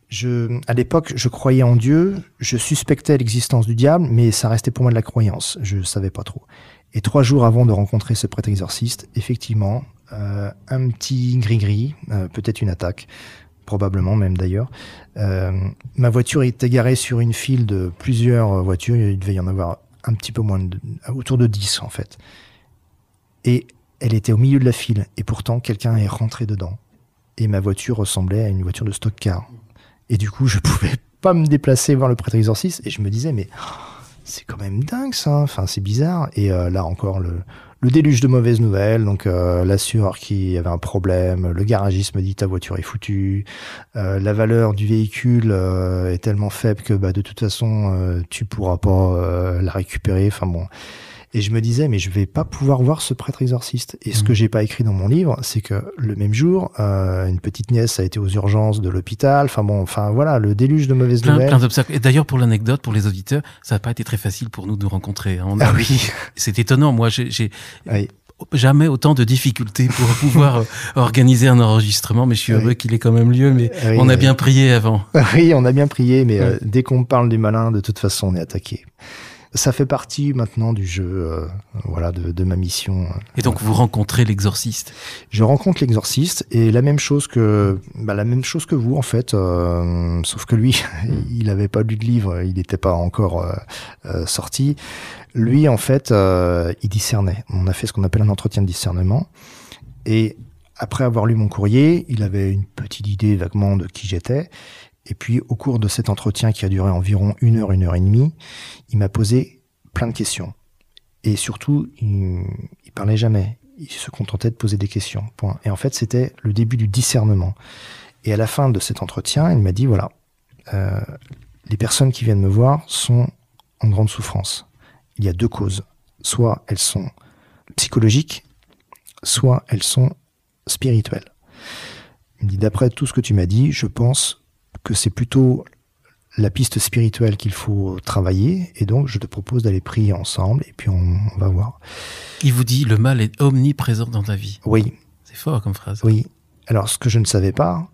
je, à l'époque, je croyais en Dieu, je suspectais l'existence du diable, mais ça restait pour moi de la croyance, je savais pas trop. Et trois jours avant de rencontrer ce prêtre exorciste, effectivement, euh, un petit gris-gris, peut-être une attaque, probablement même d'ailleurs, euh, ma voiture était garée sur une file de plusieurs euh, voitures. Il devait y en avoir un petit peu moins, autour de 10 en fait. Et elle était au milieu de la file. Et pourtant, quelqu'un est rentré dedans. Et ma voiture ressemblait à une voiture de stock car. Et du coup, je pouvais pas me déplacer voir le prêtre exorciste. Et je me disais, mais oh, c'est quand même dingue ça. Enfin, c'est bizarre. Et euh, là encore, le, le déluge de mauvaises nouvelles, donc euh, l'assureur qui avait un problème, le garagiste me dit ta voiture est foutue, euh, la valeur du véhicule euh, est tellement faible que bah, de toute façon tu pourras pas la récupérer. Enfin bon, et je me disais, mais je vais pas pouvoir voir ce prêtre exorciste. Et ce que mmh. j'ai pas écrit dans mon livre, c'est que le même jour, euh, une petite nièce a été aux urgences de l'hôpital. Enfin bon, enfin voilà, le déluge de mauvaises nouvelles. Plein Et d'ailleurs, pour l'anecdote, pour les auditeurs, ça n'a pas été très facile pour nous de nous rencontrer. Hein. ah oui. C'est étonnant. Moi, j'ai jamais autant de difficultés pour pouvoir euh, organiser un enregistrement, mais je suis heureux qu'il ait quand même lieu. Mais on a bien prié avant. Oui, on a bien prié, mais euh, dès qu'on parle des malins, de toute façon, on est attaqué ça fait partie maintenant du jeu, euh, voilà, de, ma mission. Euh, et donc vous rencontrez l'exorciste. Je rencontre l'exorciste et la même chose que, bah, la même chose que vous en fait, euh, sauf que lui, hmm. il n'avait pas lu de livre, il n'était pas encore sorti. Lui, en fait, il discernait. On a fait ce qu'on appelle un entretien de discernement et après avoir lu mon courrier, il avait une petite idée vaguement de qui j'étais et puis, au cours de cet entretien qui a duré environ une heure, une heure et demie, il m'a posé plein de questions. Et surtout, il, il parlait jamais. Il se contentait de poser des questions. Et en fait, c'était le début du discernement. Et à la fin de cet entretien, il m'a dit voilà, euh, les personnes qui viennent me voir sont en grande souffrance. Il y a deux causes. Soit elles sont psychologiques, soit elles sont spirituelles. Il me dit d'après tout ce que tu m'as dit, je pense que c'est plutôt la piste spirituelle qu'il faut travailler. Et donc, je te propose d'aller prier ensemble et puis on, va voir. Il vous dit le mal est omniprésent dans ta vie. Oui. C'est fort comme phrase. Oui. Alors, ce que je ne savais pas,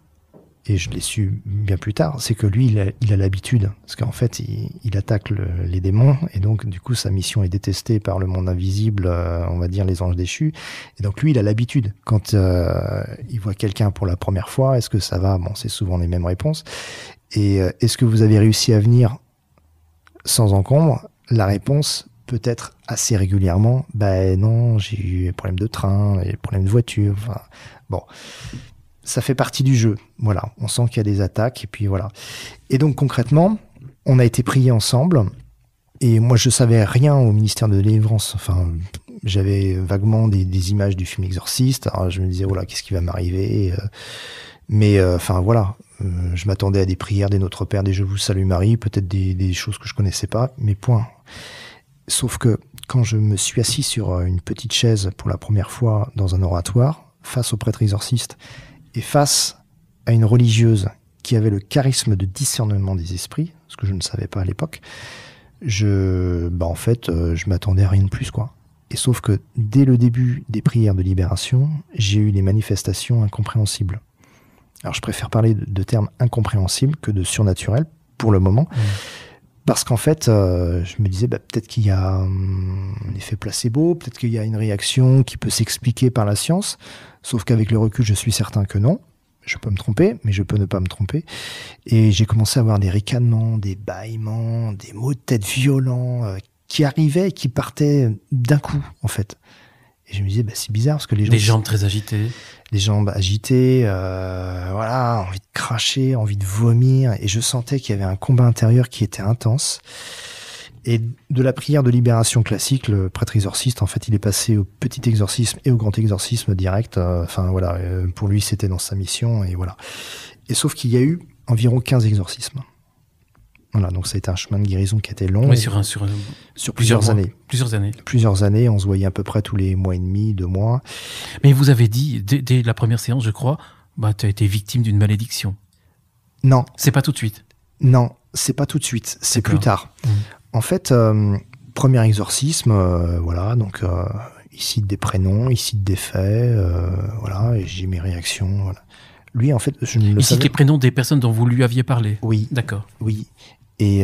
et je l'ai su bien plus tard, c'est que lui, il a l'habitude, parce qu'en fait, il, attaque les démons, et donc, du coup, sa mission est détestée par le monde invisible, euh, on va dire les anges déchus, et donc lui, il a l'habitude. Quand euh, il voit quelqu'un pour la première fois, est-ce que ça va Bon, c'est souvent les mêmes réponses. Et euh, est-ce que vous avez réussi à venir sans encombre La réponse peut être assez régulièrement, ben non, j'ai eu des problèmes de train, des problèmes de voiture, enfin, bon ça fait partie du jeu. Voilà, on sent qu'il y a des attaques et puis voilà. Et donc concrètement, on a été prié ensemble et moi je savais rien au ministère de délivrance. Enfin, j'avais vaguement des, images du film Exorciste. Alors je me disais, voilà, oh qu'est-ce qui va m'arriver euh. Mais euh, enfin voilà, euh, je m'attendais à des prières, des Notre Père, des Je vous salue Marie, peut-être des, des choses que je connaissais pas, mais point. Sauf que quand je me suis assis sur une petite chaise pour la première fois dans un oratoire, face au prêtre exorciste, et face à une religieuse qui avait le charisme de discernement des esprits, ce que je ne savais pas à l'époque, je, bah en fait, euh, je m'attendais à rien de plus, quoi. Et sauf que dès le début des prières de libération, j'ai eu des manifestations incompréhensibles. Alors je préfère parler de, termes incompréhensibles que de surnaturel pour le moment, mmh. parce qu'en fait, euh, je me disais bah, peut-être qu'il y a hum, un effet placebo, peut-être qu'il y a une réaction qui peut s'expliquer par la science. Sauf qu'avec le recul, je suis certain que non. Je peux me tromper, mais je peux ne pas me tromper. Et j'ai commencé à avoir des ricanements, des bâillements, des maux de tête violents euh, qui arrivaient et qui partaient d'un coup, en fait. Et je me disais, bah, c'est bizarre parce que les Les jambes très agitées. Les jambes agitées, euh, voilà, envie de cracher, envie de vomir. Et je sentais qu'il y avait un combat intérieur qui était intense. Et de la prière de libération classique, le prêtre exorciste, en fait, il est passé au petit exorcisme et au grand exorcisme direct. Euh, enfin, voilà, euh, pour lui, c'était dans sa mission, et voilà. Et sauf qu'il y a eu environ 15 exorcismes. Voilà, donc ça a été un chemin de guérison qui a été long. Oui, sur, un, sur, euh, plusieurs, années. Plusieurs années. Plusieurs années, on se voyait à peu près tous les mois et demi, deux mois. Mais vous avez dit, dès, la première séance, je crois, bah, tu as été victime d'une malédiction. Non. C'est pas tout de suite. Non, c'est pas tout de suite, c'est plus tard. Mmh. En fait, euh, premier exorcisme, euh, voilà, donc euh, il cite des prénoms, il cite des faits, voilà, et j'ai mes réactions, voilà. Lui, en fait, je ne le Il cite les prénoms des personnes dont vous lui aviez parlé. Oui. D'accord. Oui. Et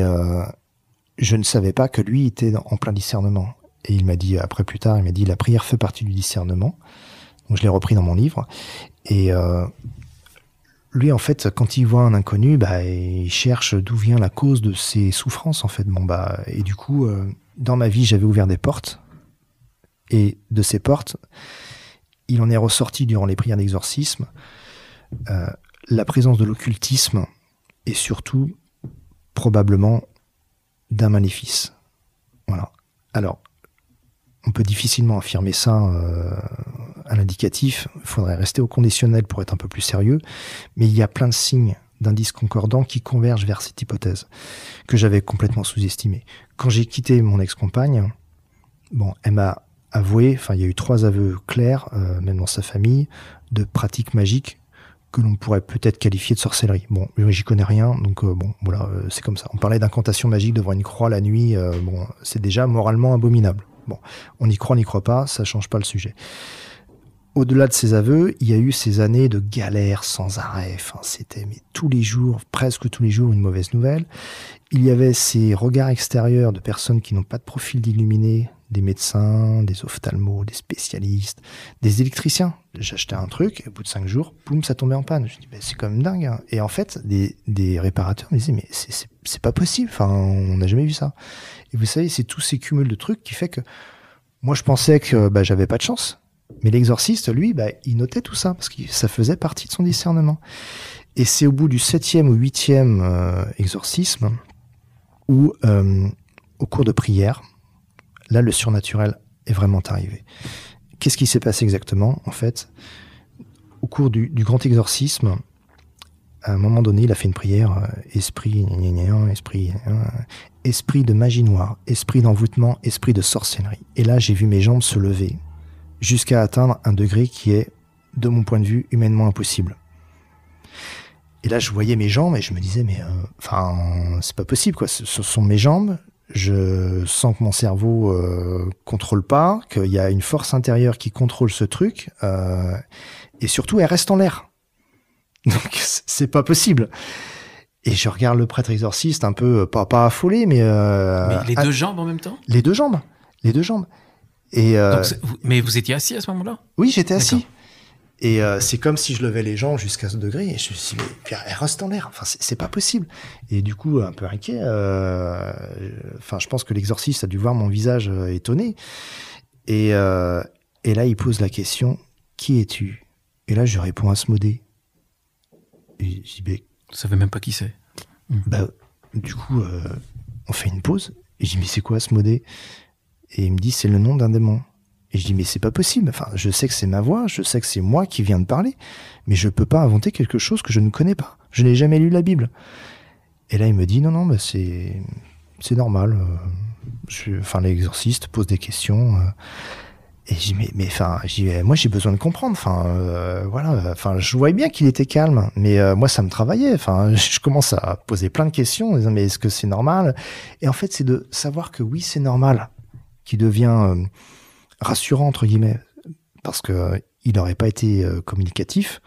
je ne savais pas que lui était en plein discernement. Et il m'a dit, après plus tard, il m'a dit, la prière fait partie du discernement. Donc je l'ai repris dans mon livre. Et lui, en fait, quand il voit un inconnu, bah, il cherche d'où vient la cause de ses souffrances, en fait. Bon, bah, et du coup, euh, dans ma vie, j'avais ouvert des portes. Et de ces portes, il en est ressorti durant les prières d'exorcisme euh, la présence de l'occultisme et surtout, probablement, d'un maléfice. Voilà. Alors, on peut difficilement affirmer ça euh, à l'indicatif. Il faudrait rester au conditionnel pour être un peu plus sérieux. Mais il y a plein de signes d'indices concordants qui convergent vers cette hypothèse que j'avais complètement sous-estimée. Quand j'ai quitté mon ex-compagne, bon, elle m'a avoué, enfin, il y a eu trois aveux clairs, euh, même dans sa famille, de pratiques magiques que l'on pourrait peut-être qualifier de sorcellerie. Bon, j'y connais rien, donc euh, bon, voilà, c'est comme ça. On parlait d'incantation magique devant une croix la nuit, bon, c'est déjà moralement abominable. Bon, on y croit, on n'y croit pas, ça change pas le sujet. Au-delà de ces aveux, il y a eu ces années de galère sans arrêt. Enfin, c'était mais tous les jours, presque tous les jours, une mauvaise nouvelle. Il y avait ces regards extérieurs de personnes qui n'ont pas de profil d'illuminé, des médecins, des ophtalmos, des spécialistes, des électriciens. J'achetais un truc, et au bout de cinq jours, boum, ça tombait en panne. Je dis, c'est quand même dingue. Hein. Et en fait, des, réparateurs me disaient, mais c'est pas possible, enfin, on n'a jamais vu ça. Et vous savez, c'est tous ces cumuls de trucs qui fait que moi, je pensais que bah, j'avais pas de chance. Mais l'exorciste, lui, bah, il notait tout ça, parce que ça faisait partie de son discernement. Et c'est au bout du septième ou huitième euh, exorcisme où, euh, au cours de prière, là, le surnaturel est vraiment arrivé. Qu'est-ce qui s'est passé exactement, en fait Au cours du grand exorcisme, à un moment donné, il a fait une prière euh, esprit, hein, esprit, hein, euh, esprit de magie noire, esprit d'envoûtement, esprit de sorcellerie. Et là, j'ai vu mes jambes se lever jusqu'à atteindre un degré qui est, de mon point de vue, humainement impossible. Et là, je voyais mes jambes et je me disais, mais euh, enfin, c'est pas possible, quoi. Ce sont mes jambes. Je sens que mon cerveau contrôle pas, qu'il y a une force intérieure qui contrôle ce truc, et surtout, elle reste en l'air. Donc c'est pas possible. Et je regarde le prêtre exorciste un peu, euh, pas, pas affolé, mais... Euh, mais les ah, deux jambes en même temps Les deux jambes. Les deux jambes. Et, euh, mais vous étiez assis à ce moment-là Oui, j'étais assis. Et c'est comme si je levais les jambes jusqu'à ce degré. Et je me suis dit, elle reste en l'air. Enfin, c'est pas possible. Et du coup, un peu inquiet, enfin, je pense que l'exorciste a dû voir mon visage étonné. Et, et là, il pose la question, qui es-tu Et là, je réponds à ce modé. Et je dis, ne ben, même pas qui c'est. Hmm. Bah, du coup, euh, on fait une pause. Et je dis, mais c'est quoi ce modé Et il me dit, c'est le nom d'un démon. Et je dis, mais c'est pas possible. Enfin, je sais que c'est ma voix, je sais que c'est moi qui viens de parler, mais je peux pas inventer quelque chose que je ne connais pas. Je n'ai jamais lu la Bible. Et là, il me dit, non, non, bah, c'est, c'est normal. Euh, enfin, l'exorciste pose des questions. Euh, et je mais, mais enfin, moi j'ai besoin de comprendre. Enfin, euh, voilà. Enfin, je voyais bien qu'il était calme, mais euh, moi ça me travaillait. Enfin, je commence à poser plein de questions. disant, mais est-ce que c'est normal Et en fait, c'est de savoir que oui, c'est normal, qui devient euh, rassurant entre guillemets, parce que il n'aurait pas été communicatif.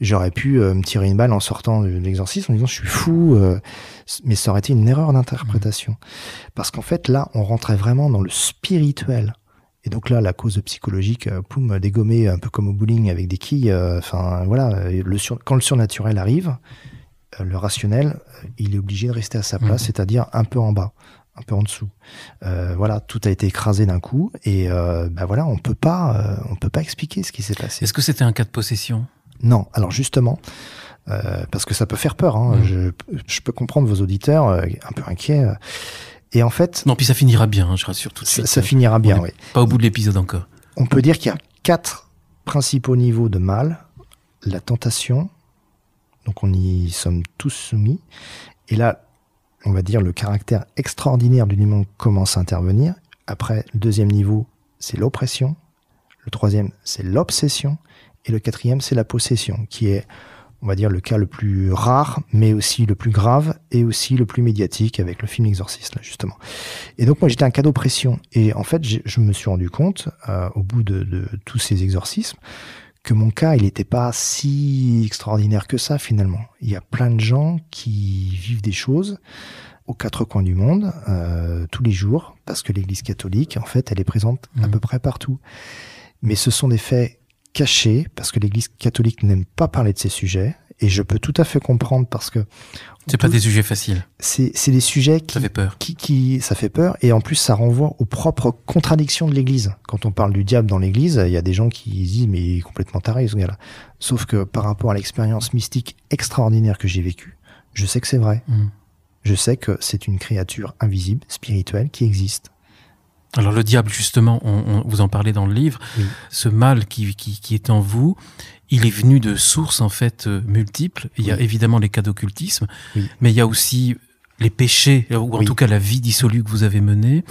J'aurais pu me tirer une balle en sortant de l'exercice en disant je suis fou, mais ça aurait été une erreur d'interprétation, mmh. parce qu'en fait là, on rentrait vraiment dans le spirituel et donc là, la cause psychologique, euh, poum, dégommée un peu comme au bowling avec des quilles. Euh, enfin, voilà, le quand le surnaturel arrive, euh, le rationnel, il est obligé de rester à sa place, mhm. c'est-à-dire un peu en bas, un peu en dessous. voilà, tout a été écrasé d'un coup, et ben voilà, on peut pas, on peut pas expliquer ce qui s'est passé. Est-ce que c'était un cas de possession Non. Alors justement. parce que ça peut faire peur. Hein. Mhm. je, je, peux comprendre vos auditeurs un peu inquiets. Et en fait. Non, puis ça finira bien, hein, je rassure tout de suite. Ça, ça finira bien, oui. Pas au bout de l'épisode encore. On peut dire qu'il y a quatre principaux niveaux de mal la tentation, donc on y sommes tous soumis, et là, on va dire le caractère extraordinaire du démon commence à intervenir. Après, le deuxième niveau, c'est l'oppression. Le troisième, c'est l'obsession. Et le quatrième, c'est la possession, qui est on va dire, le cas le plus rare, mais aussi le plus grave et aussi le plus médiatique avec le film Exorciste justement. Et donc, moi, j'étais un cadeau pression. Et en fait, je me suis rendu compte, euh, au bout de, de, tous ces exorcismes, que mon cas, il n'était pas si extraordinaire que ça, finalement. Il y a plein de gens qui vivent des choses aux quatre coins du monde, euh, tous les jours, parce que l'Église catholique, en fait, elle est présente à mmh. peu près partout. Mais ce sont des faits caché parce que l'Église catholique n'aime pas parler de ces sujets et je peux tout à fait comprendre parce que c'est pas des sujets faciles. C'est c'est des sujets qui ça fait peur. Qui, qui ça fait peur et en plus ça renvoie aux propres contradictions de l'Église. Quand on parle du diable dans l'Église, il y a des gens qui disent mais il est complètement taré ce gars-là. Sauf que par rapport à l'expérience mystique extraordinaire que j'ai vécue, je sais que c'est vrai. Mmh. Je sais que c'est une créature invisible, spirituelle, qui existe alors le diable, justement, on, vous en parlez dans le livre, ce mal qui, qui, est en vous, il est venu de sources en fait euh, multiples. Il y a évidemment les cas d'occultisme, mais il y a aussi les péchés, ou en tout cas la vie dissolue que vous avez menée.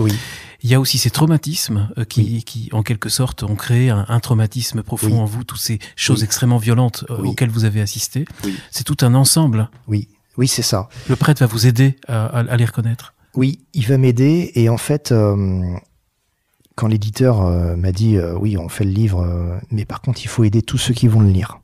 Il y a aussi ces traumatismes euh, qui, qui, en quelque sorte, ont créé un, traumatisme profond en vous, toutes ces choses extrêmement violentes euh, auxquelles vous avez assisté. C'est tout un ensemble. Oui, oui, c'est ça. Le prêtre va vous aider à, les reconnaître. Oui, il va m'aider et en fait, quand l'éditeur euh, m'a dit euh, oui, on fait le livre, euh, mais par contre, il faut aider tous ceux qui vont le lire.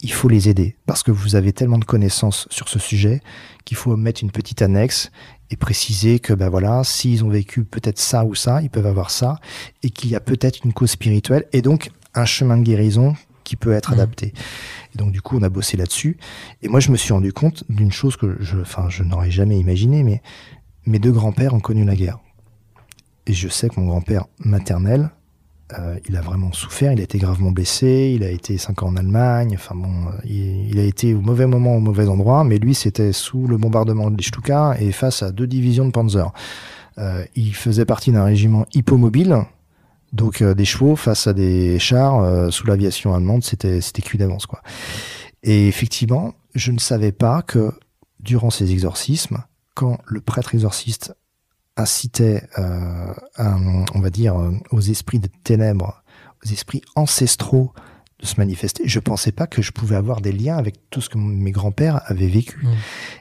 Il faut les aider parce que vous avez tellement de connaissances sur ce sujet qu'il faut mettre une petite annexe et préciser que ben voilà, s'ils ont vécu peut-être ça ou ça, ils peuvent avoir ça et qu'il y a peut-être une cause spirituelle et donc un chemin de guérison qui peut être mmh. adapté. donc du coup, on a bossé là-dessus et moi je me suis rendu compte d'une chose que je enfin je n'aurais jamais imaginé mais mes deux grands-pères ont connu la guerre. Et je sais que mon grand-père maternel, euh, il a vraiment souffert, il a été gravement blessé, il a été 5 ans en Allemagne, enfin bon, euh, il, a été au mauvais moment, au mauvais endroit, mais lui c'était sous le bombardement de l'Ichtuka et face à deux divisions de Panzer. Euh, il faisait partie d'un régiment hippomobile, donc des chevaux face à des chars sous l'aviation allemande, c'était cuit d'avance quoi. Et effectivement, je ne savais pas que durant ces exorcismes, quand le prêtre exorciste incitait, euh, on va dire, euh, aux esprits de ténèbres, aux esprits ancestraux de se manifester, je pensais pas que je pouvais avoir des liens avec tout ce que mes grands-pères avaient vécu. Mmh.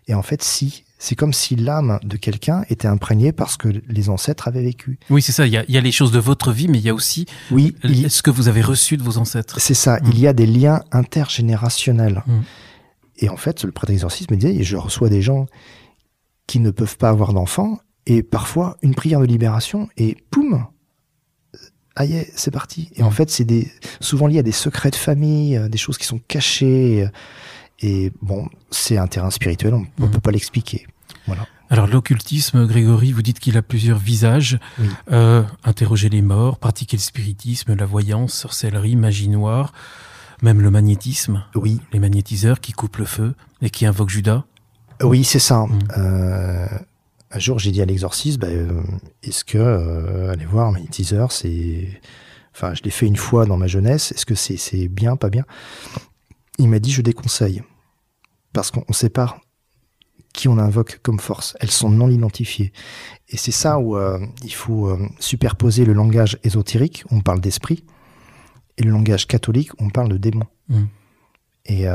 Et en fait, si. C'est comme si l'âme de quelqu'un était imprégnée parce que les ancêtres avaient vécu. Oui, c'est ça. Il y, a, les choses de votre vie, mais il y a aussi oui, ce que vous avez reçu de vos ancêtres. C'est ça. Mmh. Il y a des liens intergénérationnels. Mmh. Et en fait, le prêtre d'exorcisme me disait, je reçois des gens qui ne peuvent pas avoir d'enfants et parfois, une prière de libération et poum, aïe, c'est parti. Et en fait, c'est des, souvent lié à des secrets de famille, euh, des choses qui sont cachées. Euh, et bon, c'est un terrain spirituel, on ne peut mhm. pas l'expliquer. Voilà. Alors l'occultisme, Grégory, vous dites qu'il a plusieurs visages. Euh, interroger les morts, pratiquer le spiritisme, la voyance, sorcellerie, magie noire, même le magnétisme. Oui. Les magnétiseurs qui coupent le feu et qui invoquent Judas. Oui, c'est ça. Mhm un jour, j'ai dit à l'exorciste, bah, euh, est-ce que euh, allez aller voir teaser, c'est, enfin, je l'ai fait une fois dans ma jeunesse. Est-ce que c'est bien, pas bien Il m'a dit, je déconseille parce qu'on sépare qui on invoque comme force. Elles sont non identifiées. Et c'est ça où euh, il faut superposer le langage ésotérique, on parle d'esprit, et le langage catholique, on parle de démon. Mm. Et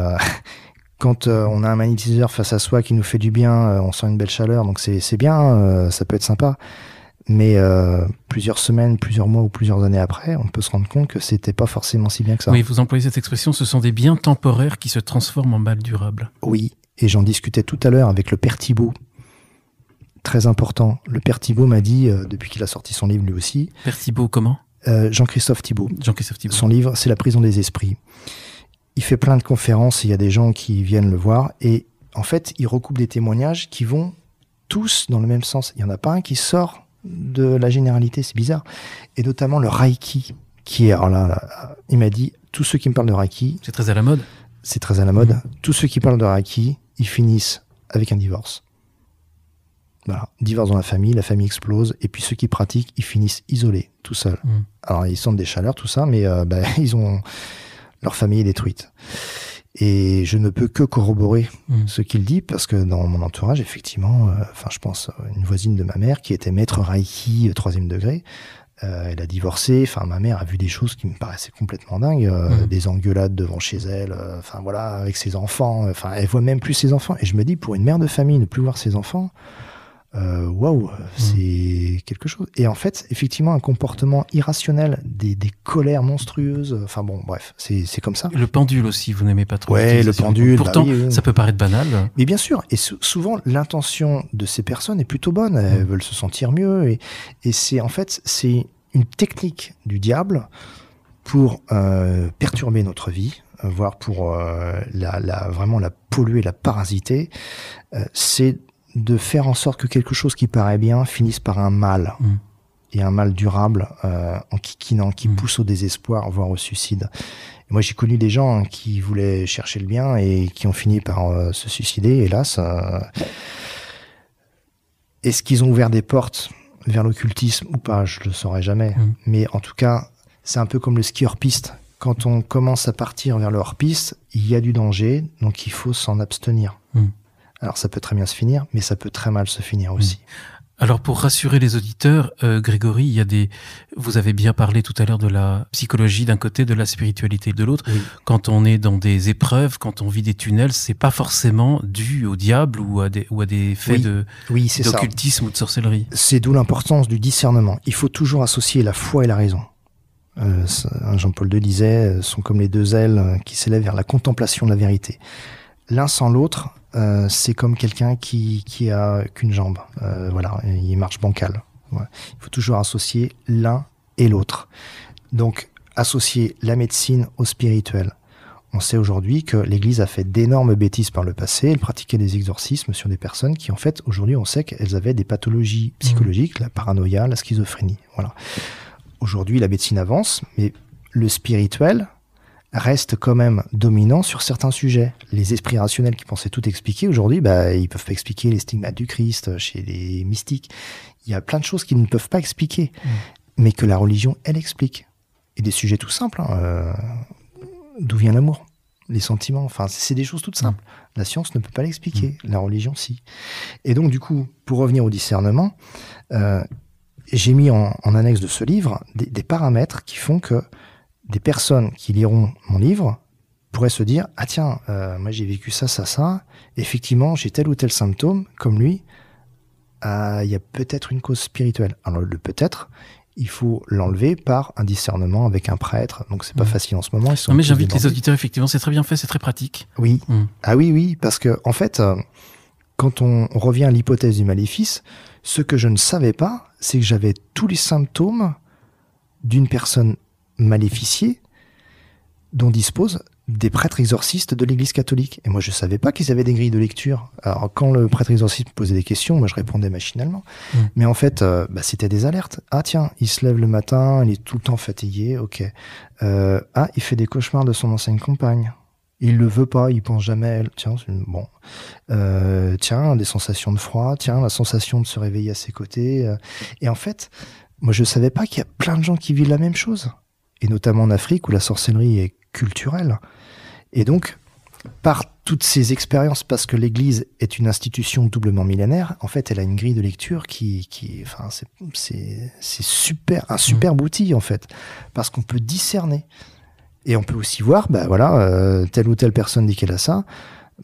quand euh, on a un magnétiseur face à soi qui nous fait du bien, euh, on sent une belle chaleur, donc c'est bien, euh, ça peut être sympa. Mais plusieurs semaines, plusieurs mois ou plusieurs années après, on peut se rendre compte que c'était pas forcément si bien que ça. Oui, vous employez cette expression, ce sont des biens temporaires qui se transforment en mal durable. Oui, et j'en discutais tout à l'heure avec le père Thibault, très important. Le père Thibault m'a dit, depuis qu'il a sorti son livre lui aussi. Père Thibault, comment Jean-Christophe Thibault. Jean-Christophe Thibault. Son livre, c'est La prison des esprits il fait plein de conférences, il y a des gens qui viennent le voir, et en fait, il recoupe des témoignages qui vont tous dans le même sens. Il n'y en a pas un qui sort de la généralité, c'est bizarre. Et notamment le Reiki, qui est, alors là, euh, il m'a dit, tous ceux qui me parlent de Reiki... C'est très à la mode. C'est très à la mode. Tous ceux qui parlent de Reiki, ils finissent avec un divorce. Voilà. Divorce dans la famille, la famille explose, et puis ceux qui pratiquent, ils finissent isolés, tout seuls. Hmm. Alors ils sentent des chaleurs, tout ça, mais euh, bah, ils ont leur famille est détruite. Et je ne peux que corroborer hmm. ce qu'il dit parce que dans mon entourage, effectivement, euh, enfin, je pense une voisine de ma mère qui était maître Reiki euh, troisième degré. Euh, elle a divorcé. Enfin, ma mère a vu des choses qui me paraissaient complètement dingues, hmm. des engueulades devant chez elle. Enfin voilà, avec ses enfants. Enfin, elle voit même plus ses enfants. Et je me dis, pour une mère de famille, ne plus voir ses enfants, euh, waouh, mm. c'est quelque chose. Et en fait, effectivement, un comportement irrationnel, des, colères monstrueuses. Euh, enfin bon, bref, c'est comme ça. Le pendule aussi, vous n'aimez pas trop. Ouais, le pendule. Bah Pourtant, ça peut paraître banal. Mais bien sûr. Et souvent, l'intention de ces personnes est plutôt bonne. Elles mm. veulent se sentir mieux. Et, et c'est en fait, c'est une technique du diable pour euh, perturber notre vie, voire pour la, vraiment la polluer, la parasiter. c'est de faire en sorte que quelque chose qui paraît bien finisse par un mal. Mm. Et un mal durable, euh, en kikinant, qui mm. pousse au désespoir, voire au suicide. moi, j'ai connu des gens hein, qui voulaient chercher le bien et qui ont fini par euh, se suicider, hélas. Euh. Est-ce qu'ils ont ouvert des portes vers l'occultisme ou pas Je le saurais jamais. Mm. Mais en tout cas, c'est un peu comme le ski hors-piste. Quand on commence à partir vers le hors-piste, il y a du danger, donc il faut s'en abstenir. Alors ça peut très bien se finir, mais ça peut très mal se finir hmm. aussi. Alors pour rassurer les auditeurs, euh, Grégory, il y a des. Vous avez bien parlé tout à l'heure de la psychologie d'un côté, de la spiritualité de l'autre. Quand on est dans des épreuves, quand on vit des tunnels, c'est pas forcément dû au diable ou à des ou à des faits de oui, d'occultisme ou de sorcellerie. C'est d'où l'importance du discernement. Il faut toujours associer la foi et la raison. Euh, Jean-Paul II disait, euh, sont comme les deux ailes qui s'élèvent vers la contemplation de la vérité. L'un sans l'autre, euh, c'est comme quelqu'un qui, qui a qu'une jambe. Euh, voilà, il marche bancal. Il faut toujours associer l'un et l'autre. Donc, associer la médecine au spirituel. On sait aujourd'hui que l'Église a fait d'énormes bêtises par le passé. Elle pratiquait des exorcismes sur des personnes qui, en fait, aujourd'hui, on sait qu'elles avaient des pathologies mmh. psychologiques, la paranoïa, la schizophrénie. Voilà. Aujourd'hui, la médecine avance, mais le spirituel, reste quand même dominant sur certains sujets. Les esprits rationnels qui pensaient tout expliquer, aujourd'hui, bah, ils peuvent pas expliquer les stigmates du Christ euh, chez les mystiques. Il y a plein de choses qu'ils ne peuvent pas expliquer, mm. mais que la religion, elle explique. Et des sujets tout simples. Hein, euh, d'où vient l'amour les sentiments, enfin, c'est des choses toutes mm. simples. La science ne peut pas l'expliquer, mm. la religion si. Et donc, du coup, pour revenir au discernement, euh, j'ai mis en, annexe de ce livre des paramètres qui font que des personnes qui liront mon livre pourraient se dire Ah, tiens, euh, moi j'ai vécu ça, ça, ça. Effectivement, j'ai tel ou tel symptôme, comme lui. Ah, il y a peut-être une cause spirituelle. Alors, le peut-être, il faut l'enlever par un discernement avec un prêtre. Donc c'est pas mmh. facile en ce moment. non, mais j'invite les auditeurs effectivement, c'est très bien fait, c'est très pratique. Oui. Mmh. Ah oui oui, parce que en fait, euh, quand on revient à l'hypothèse du maléfice, ce que je ne savais pas, c'est que j'avais tous les symptômes d'une personne maléficiés dont disposent des prêtres exorcistes de l'Église catholique. Et moi, je savais pas qu'ils avaient des grilles de lecture. Alors, quand le prêtre exorciste me posait des questions, moi, je répondais machinalement. Mm. Mais en fait, euh, bah, c'était des alertes. Ah tiens, il se lève le matin, il est tout le temps fatigué, ok. Euh, ah, il fait des cauchemars de son ancienne compagne. Il le veut pas, il pense jamais à elle. Tiens, bon. Euh, tiens, des sensations de froid. Tiens, la sensation de se réveiller à ses côtés. Et en fait, moi, je savais pas qu'il y a plein de gens qui vivent la même chose et notamment en Afrique où la sorcellerie est culturelle. Et donc, par toutes ces expériences, parce que l'Église est une institution doublement millénaire, en fait, elle a une grille de lecture qui, qui enfin, c'est super, un super mmh. outil en fait, parce qu'on peut discerner et on peut aussi voir, bah voilà, euh, telle ou telle personne dit qu'elle a ça,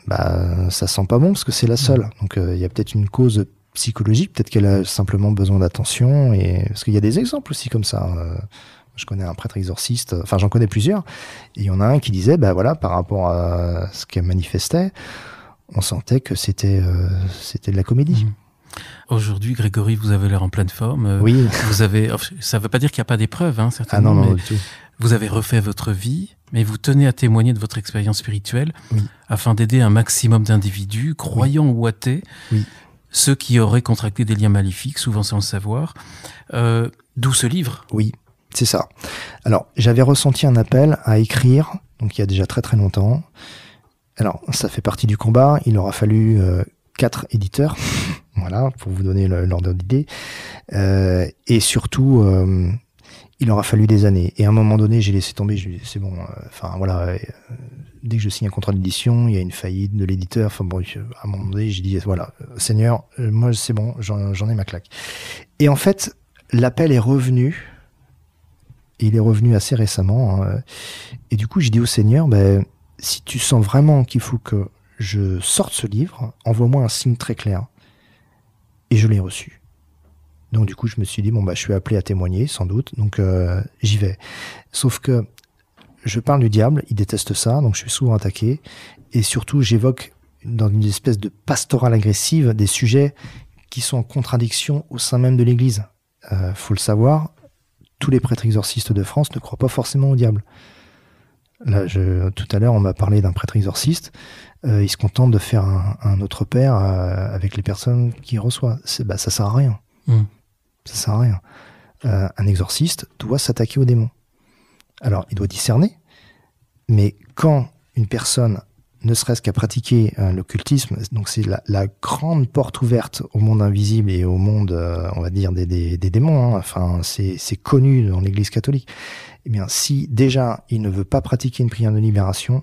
bah ça sent pas bon parce que c'est la seule. Mmh. Donc euh, il y a peut-être une cause psychologique, peut-être qu'elle a simplement besoin d'attention et parce qu'il y a des exemples aussi comme ça. Euh, je connais un prêtre exorciste, euh, enfin j'en connais plusieurs, et il y en a un qui disait, ben voilà, par rapport à ce qu'elle manifestait, on sentait que c'était euh, c'était de la comédie. Mhm. Aujourd'hui, Grégory, vous avez l'air en pleine forme. Euh, oui. Vous avez, oh, ça ne veut pas dire qu'il n'y a pas d'épreuves, hein, certainement. Ah non, non, mais tout. Vous avez refait votre vie, mais vous tenez à témoigner de votre expérience spirituelle afin d'aider un maximum d'individus, croyants ou athées, ceux qui auraient contracté des liens maléfiques, souvent sans le savoir. D'où ce livre. Oui. C'est ça. Alors, j'avais ressenti un appel à écrire, donc il y a déjà très très longtemps. Alors, ça fait partie du combat. Il aura fallu euh, quatre éditeurs, voilà, pour vous donner l'ordre d'idée. Euh, et surtout, euh, il aura fallu des années. Et à un moment donné, j'ai laissé tomber. c'est bon. Enfin voilà. dès que je signe un contrat d'édition, il y a une faillite de l'éditeur. Enfin bon, à un moment donné, j'ai dit voilà, Seigneur, moi c'est bon, j'en, j'en ai ma claque. Et en fait, l'appel est revenu il est revenu assez récemment. Hein, euh. Et du coup, j'ai dit au Seigneur, ben, si tu sens vraiment qu'il faut que je sorte ce livre, envoie-moi un signe très clair. Et je l'ai reçu. Donc du coup, je me suis dit, bon, bah, je suis appelé à témoigner, sans doute, donc euh, j'y vais. Sauf que je parle du diable, il déteste ça, donc je suis souvent attaqué. Et surtout, j'évoque dans une espèce de pastorale agressive des sujets qui sont en contradiction au sein même de l'Église. Euh, faut le savoir, tous les prêtres exorcistes de France ne croient pas forcément au diable. Là, je, tout à l'heure, on m'a parlé d'un prêtre exorciste. Euh, il se contente de faire un, autre père euh, avec les personnes qu'il reçoit. Bah, ça sert à rien. Hmm. Ça sert à rien. Euh, un exorciste doit s'attaquer au démon. Alors, il doit discerner. Mais quand une personne ne serait-ce qu'à pratiquer euh, l'occultisme. Donc c'est la, grande porte ouverte au monde invisible et au monde, euh, on va dire, des, démons. Hein. Enfin, c'est connu dans l'Église catholique. Eh bien, si déjà il ne veut pas pratiquer une prière de libération,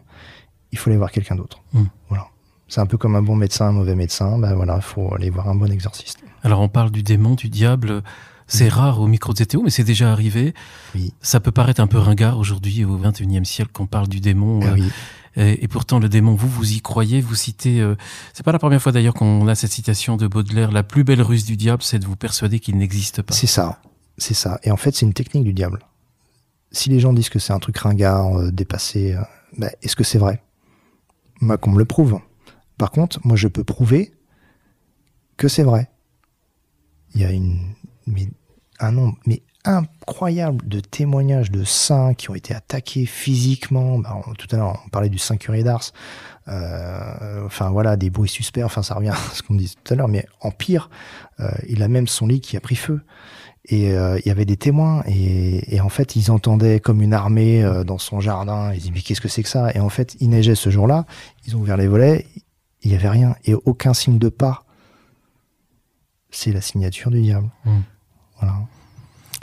il faut aller voir quelqu'un d'autre. Hmm. Voilà. C'est un peu comme un bon médecin, un mauvais médecin. Ben voilà, faut aller voir un bon exorciste. Alors on parle du démon, du diable. C'est rare au micro de ZTO, mais c'est déjà arrivé. Ça peut paraître un peu ringard aujourd'hui, au XXIe siècle, qu'on parle du démon. Ah euh, et, pourtant, le démon, vous, vous y croyez, vous citez. Euh, c'est pas la première fois d'ailleurs qu'on a cette citation de Baudelaire la plus belle ruse du diable, c'est de vous persuader qu'il n'existe pas. C'est ça, c'est ça. Et en fait, c'est une technique du diable. Si les gens disent que c'est un truc ringard, euh, dépassé, euh, ben, est-ce que c'est vrai Moi, qu'on me le prouve. Par contre, moi, je peux prouver que c'est vrai. Il y a une, mais un mais incroyable de témoignages de saints qui ont été attaqués physiquement. Bah, tout à l'heure, on parlait du Saint Curé d'Ars. Euh, enfin voilà, des bruits suspects. Enfin, ça revient à ce qu'on disait tout à l'heure. Mais en pire, euh, il a même son lit qui a pris feu. Et euh, il y avait des témoins. Et, en fait, ils entendaient comme une armée dans son jardin. Ils disaient mais qu'est-ce que c'est que ça Et en fait, il neigeait ce jour-là. Ils ont ouvert les volets. Il n'y avait rien et aucun signe de pas. C'est la signature du diable. Mmh. Voilà.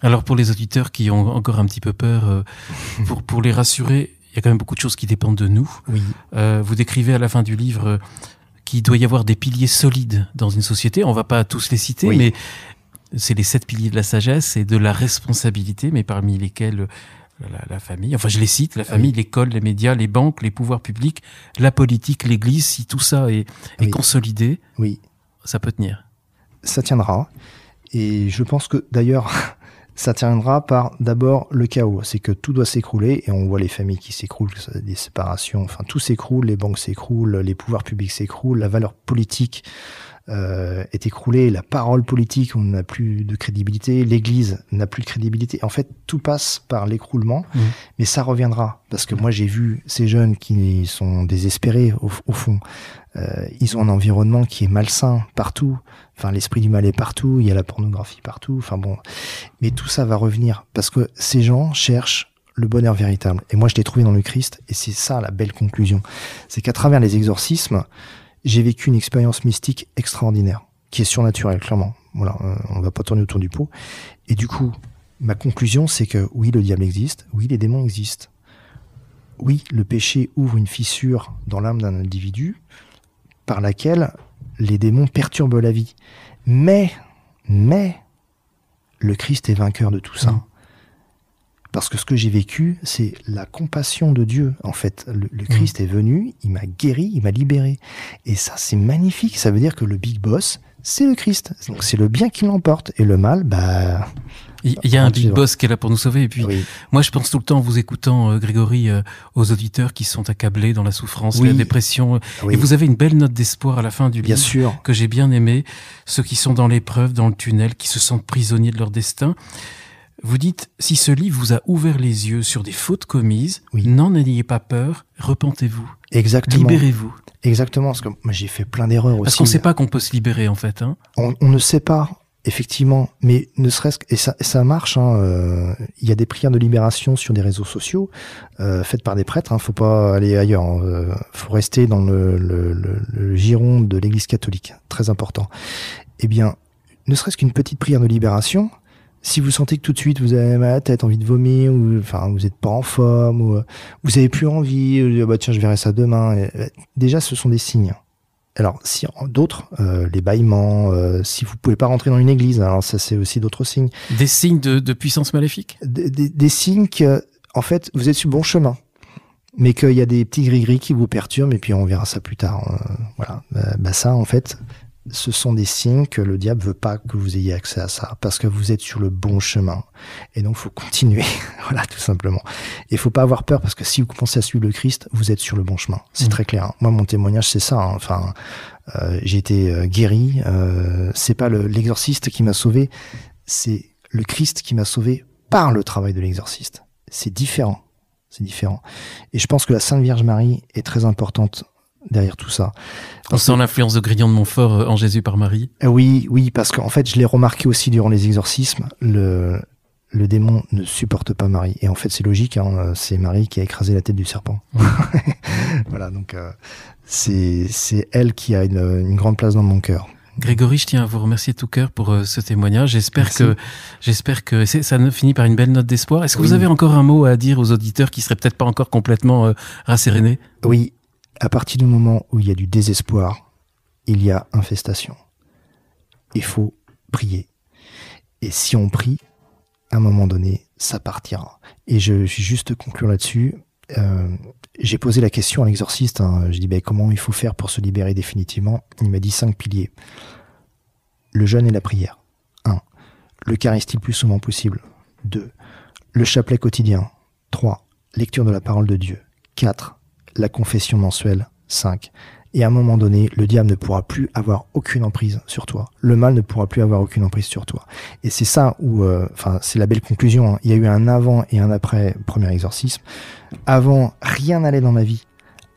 Alors pour les auditeurs qui ont encore un petit peu peur, euh, pour, les rassurer, il y a quand même beaucoup de choses qui dépendent de nous. Oui. Euh, vous décrivez à la fin du livre euh, qu'il doit y avoir des piliers solides dans une société. On ne va pas tous les citer, mais c'est les sept piliers de la sagesse et de la responsabilité, mais parmi lesquels la, famille, enfin je les cite, la famille, l'école, les médias, les banques, les pouvoirs publics, la politique, l'Église, si tout ça est, consolidé, oui. ça peut tenir. Ça tiendra. Et je pense que d'ailleurs, ça tiendra par d'abord le chaos. C'est que tout doit s'écrouler et on voit les familles qui s'écroulent, des séparations, enfin tout s'écroule, les banques s'écroulent, les pouvoirs publics s'écroulent, la valeur politique euh, est écroulé, la parole politique, on n'a plus de crédibilité, l'Église n'a plus de crédibilité. En fait, tout passe par l'écroulement, mmh. mais ça reviendra. Parce que mmh. moi, j'ai vu ces jeunes qui sont désespérés au, fond. Euh, ils ont un environnement qui est malsain partout. Enfin, l'esprit du mal est partout. Il y a la pornographie partout. Enfin bon, mais tout ça va revenir parce que ces gens cherchent le bonheur véritable. Et moi, je l'ai trouvé dans le Christ, et c'est ça la belle conclusion. C'est qu'à travers les exorcismes, j'ai vécu une expérience mystique extraordinaire, qui est surnaturelle, clairement. Voilà, euh, on va pas tourner autour du pot. Et du coup, ma conclusion, c'est que oui, le diable existe, oui, les démons existent. Oui, le péché ouvre une fissure dans l'âme d'un individu par laquelle les démons perturbent la vie. Mais, mais, le Christ est vainqueur de tout ça. Parce que ce que j'ai vécu, c'est la compassion de Dieu. En fait, le, mm. Christ est venu, il m'a guéri, il m'a libéré. Et ça, c'est magnifique. Ça veut dire que le big boss, c'est le Christ. Donc c'est le bien qui l'emporte et le mal, bah. Il y a un big boss qui est là pour nous sauver. Et puis, moi, je pense tout le temps, en vous écoutant, euh, Grégory, euh, aux auditeurs qui sont accablés dans la souffrance, la dépression. Euh, et vous avez une belle note d'espoir à la fin du bien livre sûr. que j'ai bien aimé. Ceux qui sont dans l'épreuve, dans le tunnel, qui se sentent prisonniers de leur destin. Vous dites, si ce livre vous a ouvert les yeux sur des fautes commises, oui. n'en ayez pas peur, repentez-vous. Exactement. Libérez-vous. Exactement, parce que j'ai fait plein d'erreurs aussi. Parce qu'on ne sait pas qu'on peut se libérer en fait. Hein. On, ne sait pas, effectivement, mais ne serait-ce que... Et ça, marche, hein, euh, il y a des prières de libération sur des réseaux sociaux, euh, faites par des prêtres, il hein, ne faut pas aller ailleurs, Il euh, faut rester dans le giron de l'Église catholique, très important. Eh bien, ne serait-ce qu'une petite prière de libération, si vous sentez que tout de suite vous avez mal à la tête, envie de vomir, ou enfin vous n'êtes pas en forme, ou euh, vous avez plus envie, ou, euh, bah tiens je verrai ça demain. Euh, déjà ce sont des signes. Alors si d'autres, les bâillements, si vous pouvez pas rentrer dans une église, alors ça c'est aussi d'autres signes. Des signes de, puissance maléfique. Des, signes que en fait vous êtes sur bon chemin mais qu'il y a des petits gris-gris qui vous perturbent, et puis on verra ça plus tard. voilà, bah, ça en fait, ce sont des signes que le diable veut pas que vous ayez accès à ça parce que vous êtes sur le bon chemin. Et donc, faut continuer. voilà, tout simplement. Et faut pas avoir peur parce que si vous pensez à suivre le Christ, vous êtes sur le bon chemin. C'est mmh. très clair. Hein. Moi, mon témoignage, c'est ça. Hein. Enfin, euh, j'ai été euh, guéri. Euh, c'est pas l'exorciste qui m'a sauvé. C'est le Christ qui m'a sauvé par le travail de l'exorciste. C'est différent. C'est différent. Et je pense que la Sainte Vierge Marie est très importante derrière tout ça. On sent l'influence de Grignon de Montfort euh, en Jésus par Marie. Euh, oui, oui, parce qu'en fait, je l'ai remarqué aussi durant les exorcismes, le, le démon ne supporte pas Marie. Et en fait, c'est logique, hein, euh, c'est Marie qui a écrasé la tête du serpent. voilà, donc euh, c'est elle qui a une, une grande place dans mon cœur. Grégory, je tiens à vous remercier tout cœur pour ce témoignage. J'espère que, j'espère que ça finit par une belle note d'espoir. Est-ce que vous avez encore un mot à dire aux auditeurs qui seraient peut-être pas encore complètement rassérénés Oui, à partir du moment où il y a du désespoir, il y a infestation. Il faut prier. Et si on prie, à un moment donné, ça partira. Et je suis juste conclure là-dessus. Euh, j'ai posé la question à l'exorciste. Hein. Je dis ben, comment il faut faire pour se libérer définitivement Il m'a dit cinq piliers. Le jeûne et la prière. 1. L'Eucharistie le plus souvent possible. 2. Le chapelet quotidien. 3. Lecture de la parole de Dieu. 4 la confession mensuelle 5. Et à un moment donné, le diable ne pourra plus avoir aucune emprise sur toi. Le mal ne pourra plus avoir aucune emprise sur toi. Et c'est ça où, euh, enfin, c'est la belle conclusion. Hein. Il y a eu un avant et un après premier exorcisme. Avant, rien n'allait dans ma vie.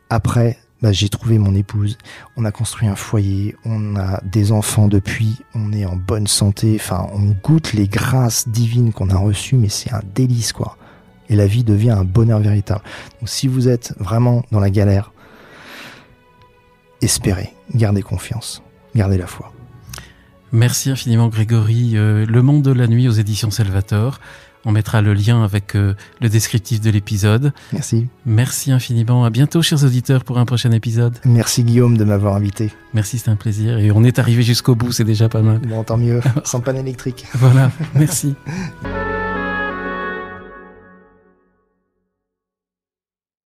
Après, bah, j'ai trouvé mon épouse. On a construit un foyer. On a des enfants depuis. On est en bonne santé. Enfin, on goûte les grâces divines qu'on a reçues, mais c'est un délice, quoi et la vie devient un bonheur véritable. Donc si vous êtes vraiment dans la galère, espérez, gardez confiance, gardez la foi. Merci infiniment Grégory. Euh, le monde de la nuit aux éditions Salvator. On mettra le lien avec euh, le descriptif de l'épisode. Merci. Merci infiniment. À bientôt, chers auditeurs, pour un prochain épisode. Merci Guillaume de m'avoir invité. Merci, c'est un plaisir. Et on est arrivé jusqu'au bout, c'est déjà pas mal. Bon, tant mieux. Sans panne électrique. voilà. Merci.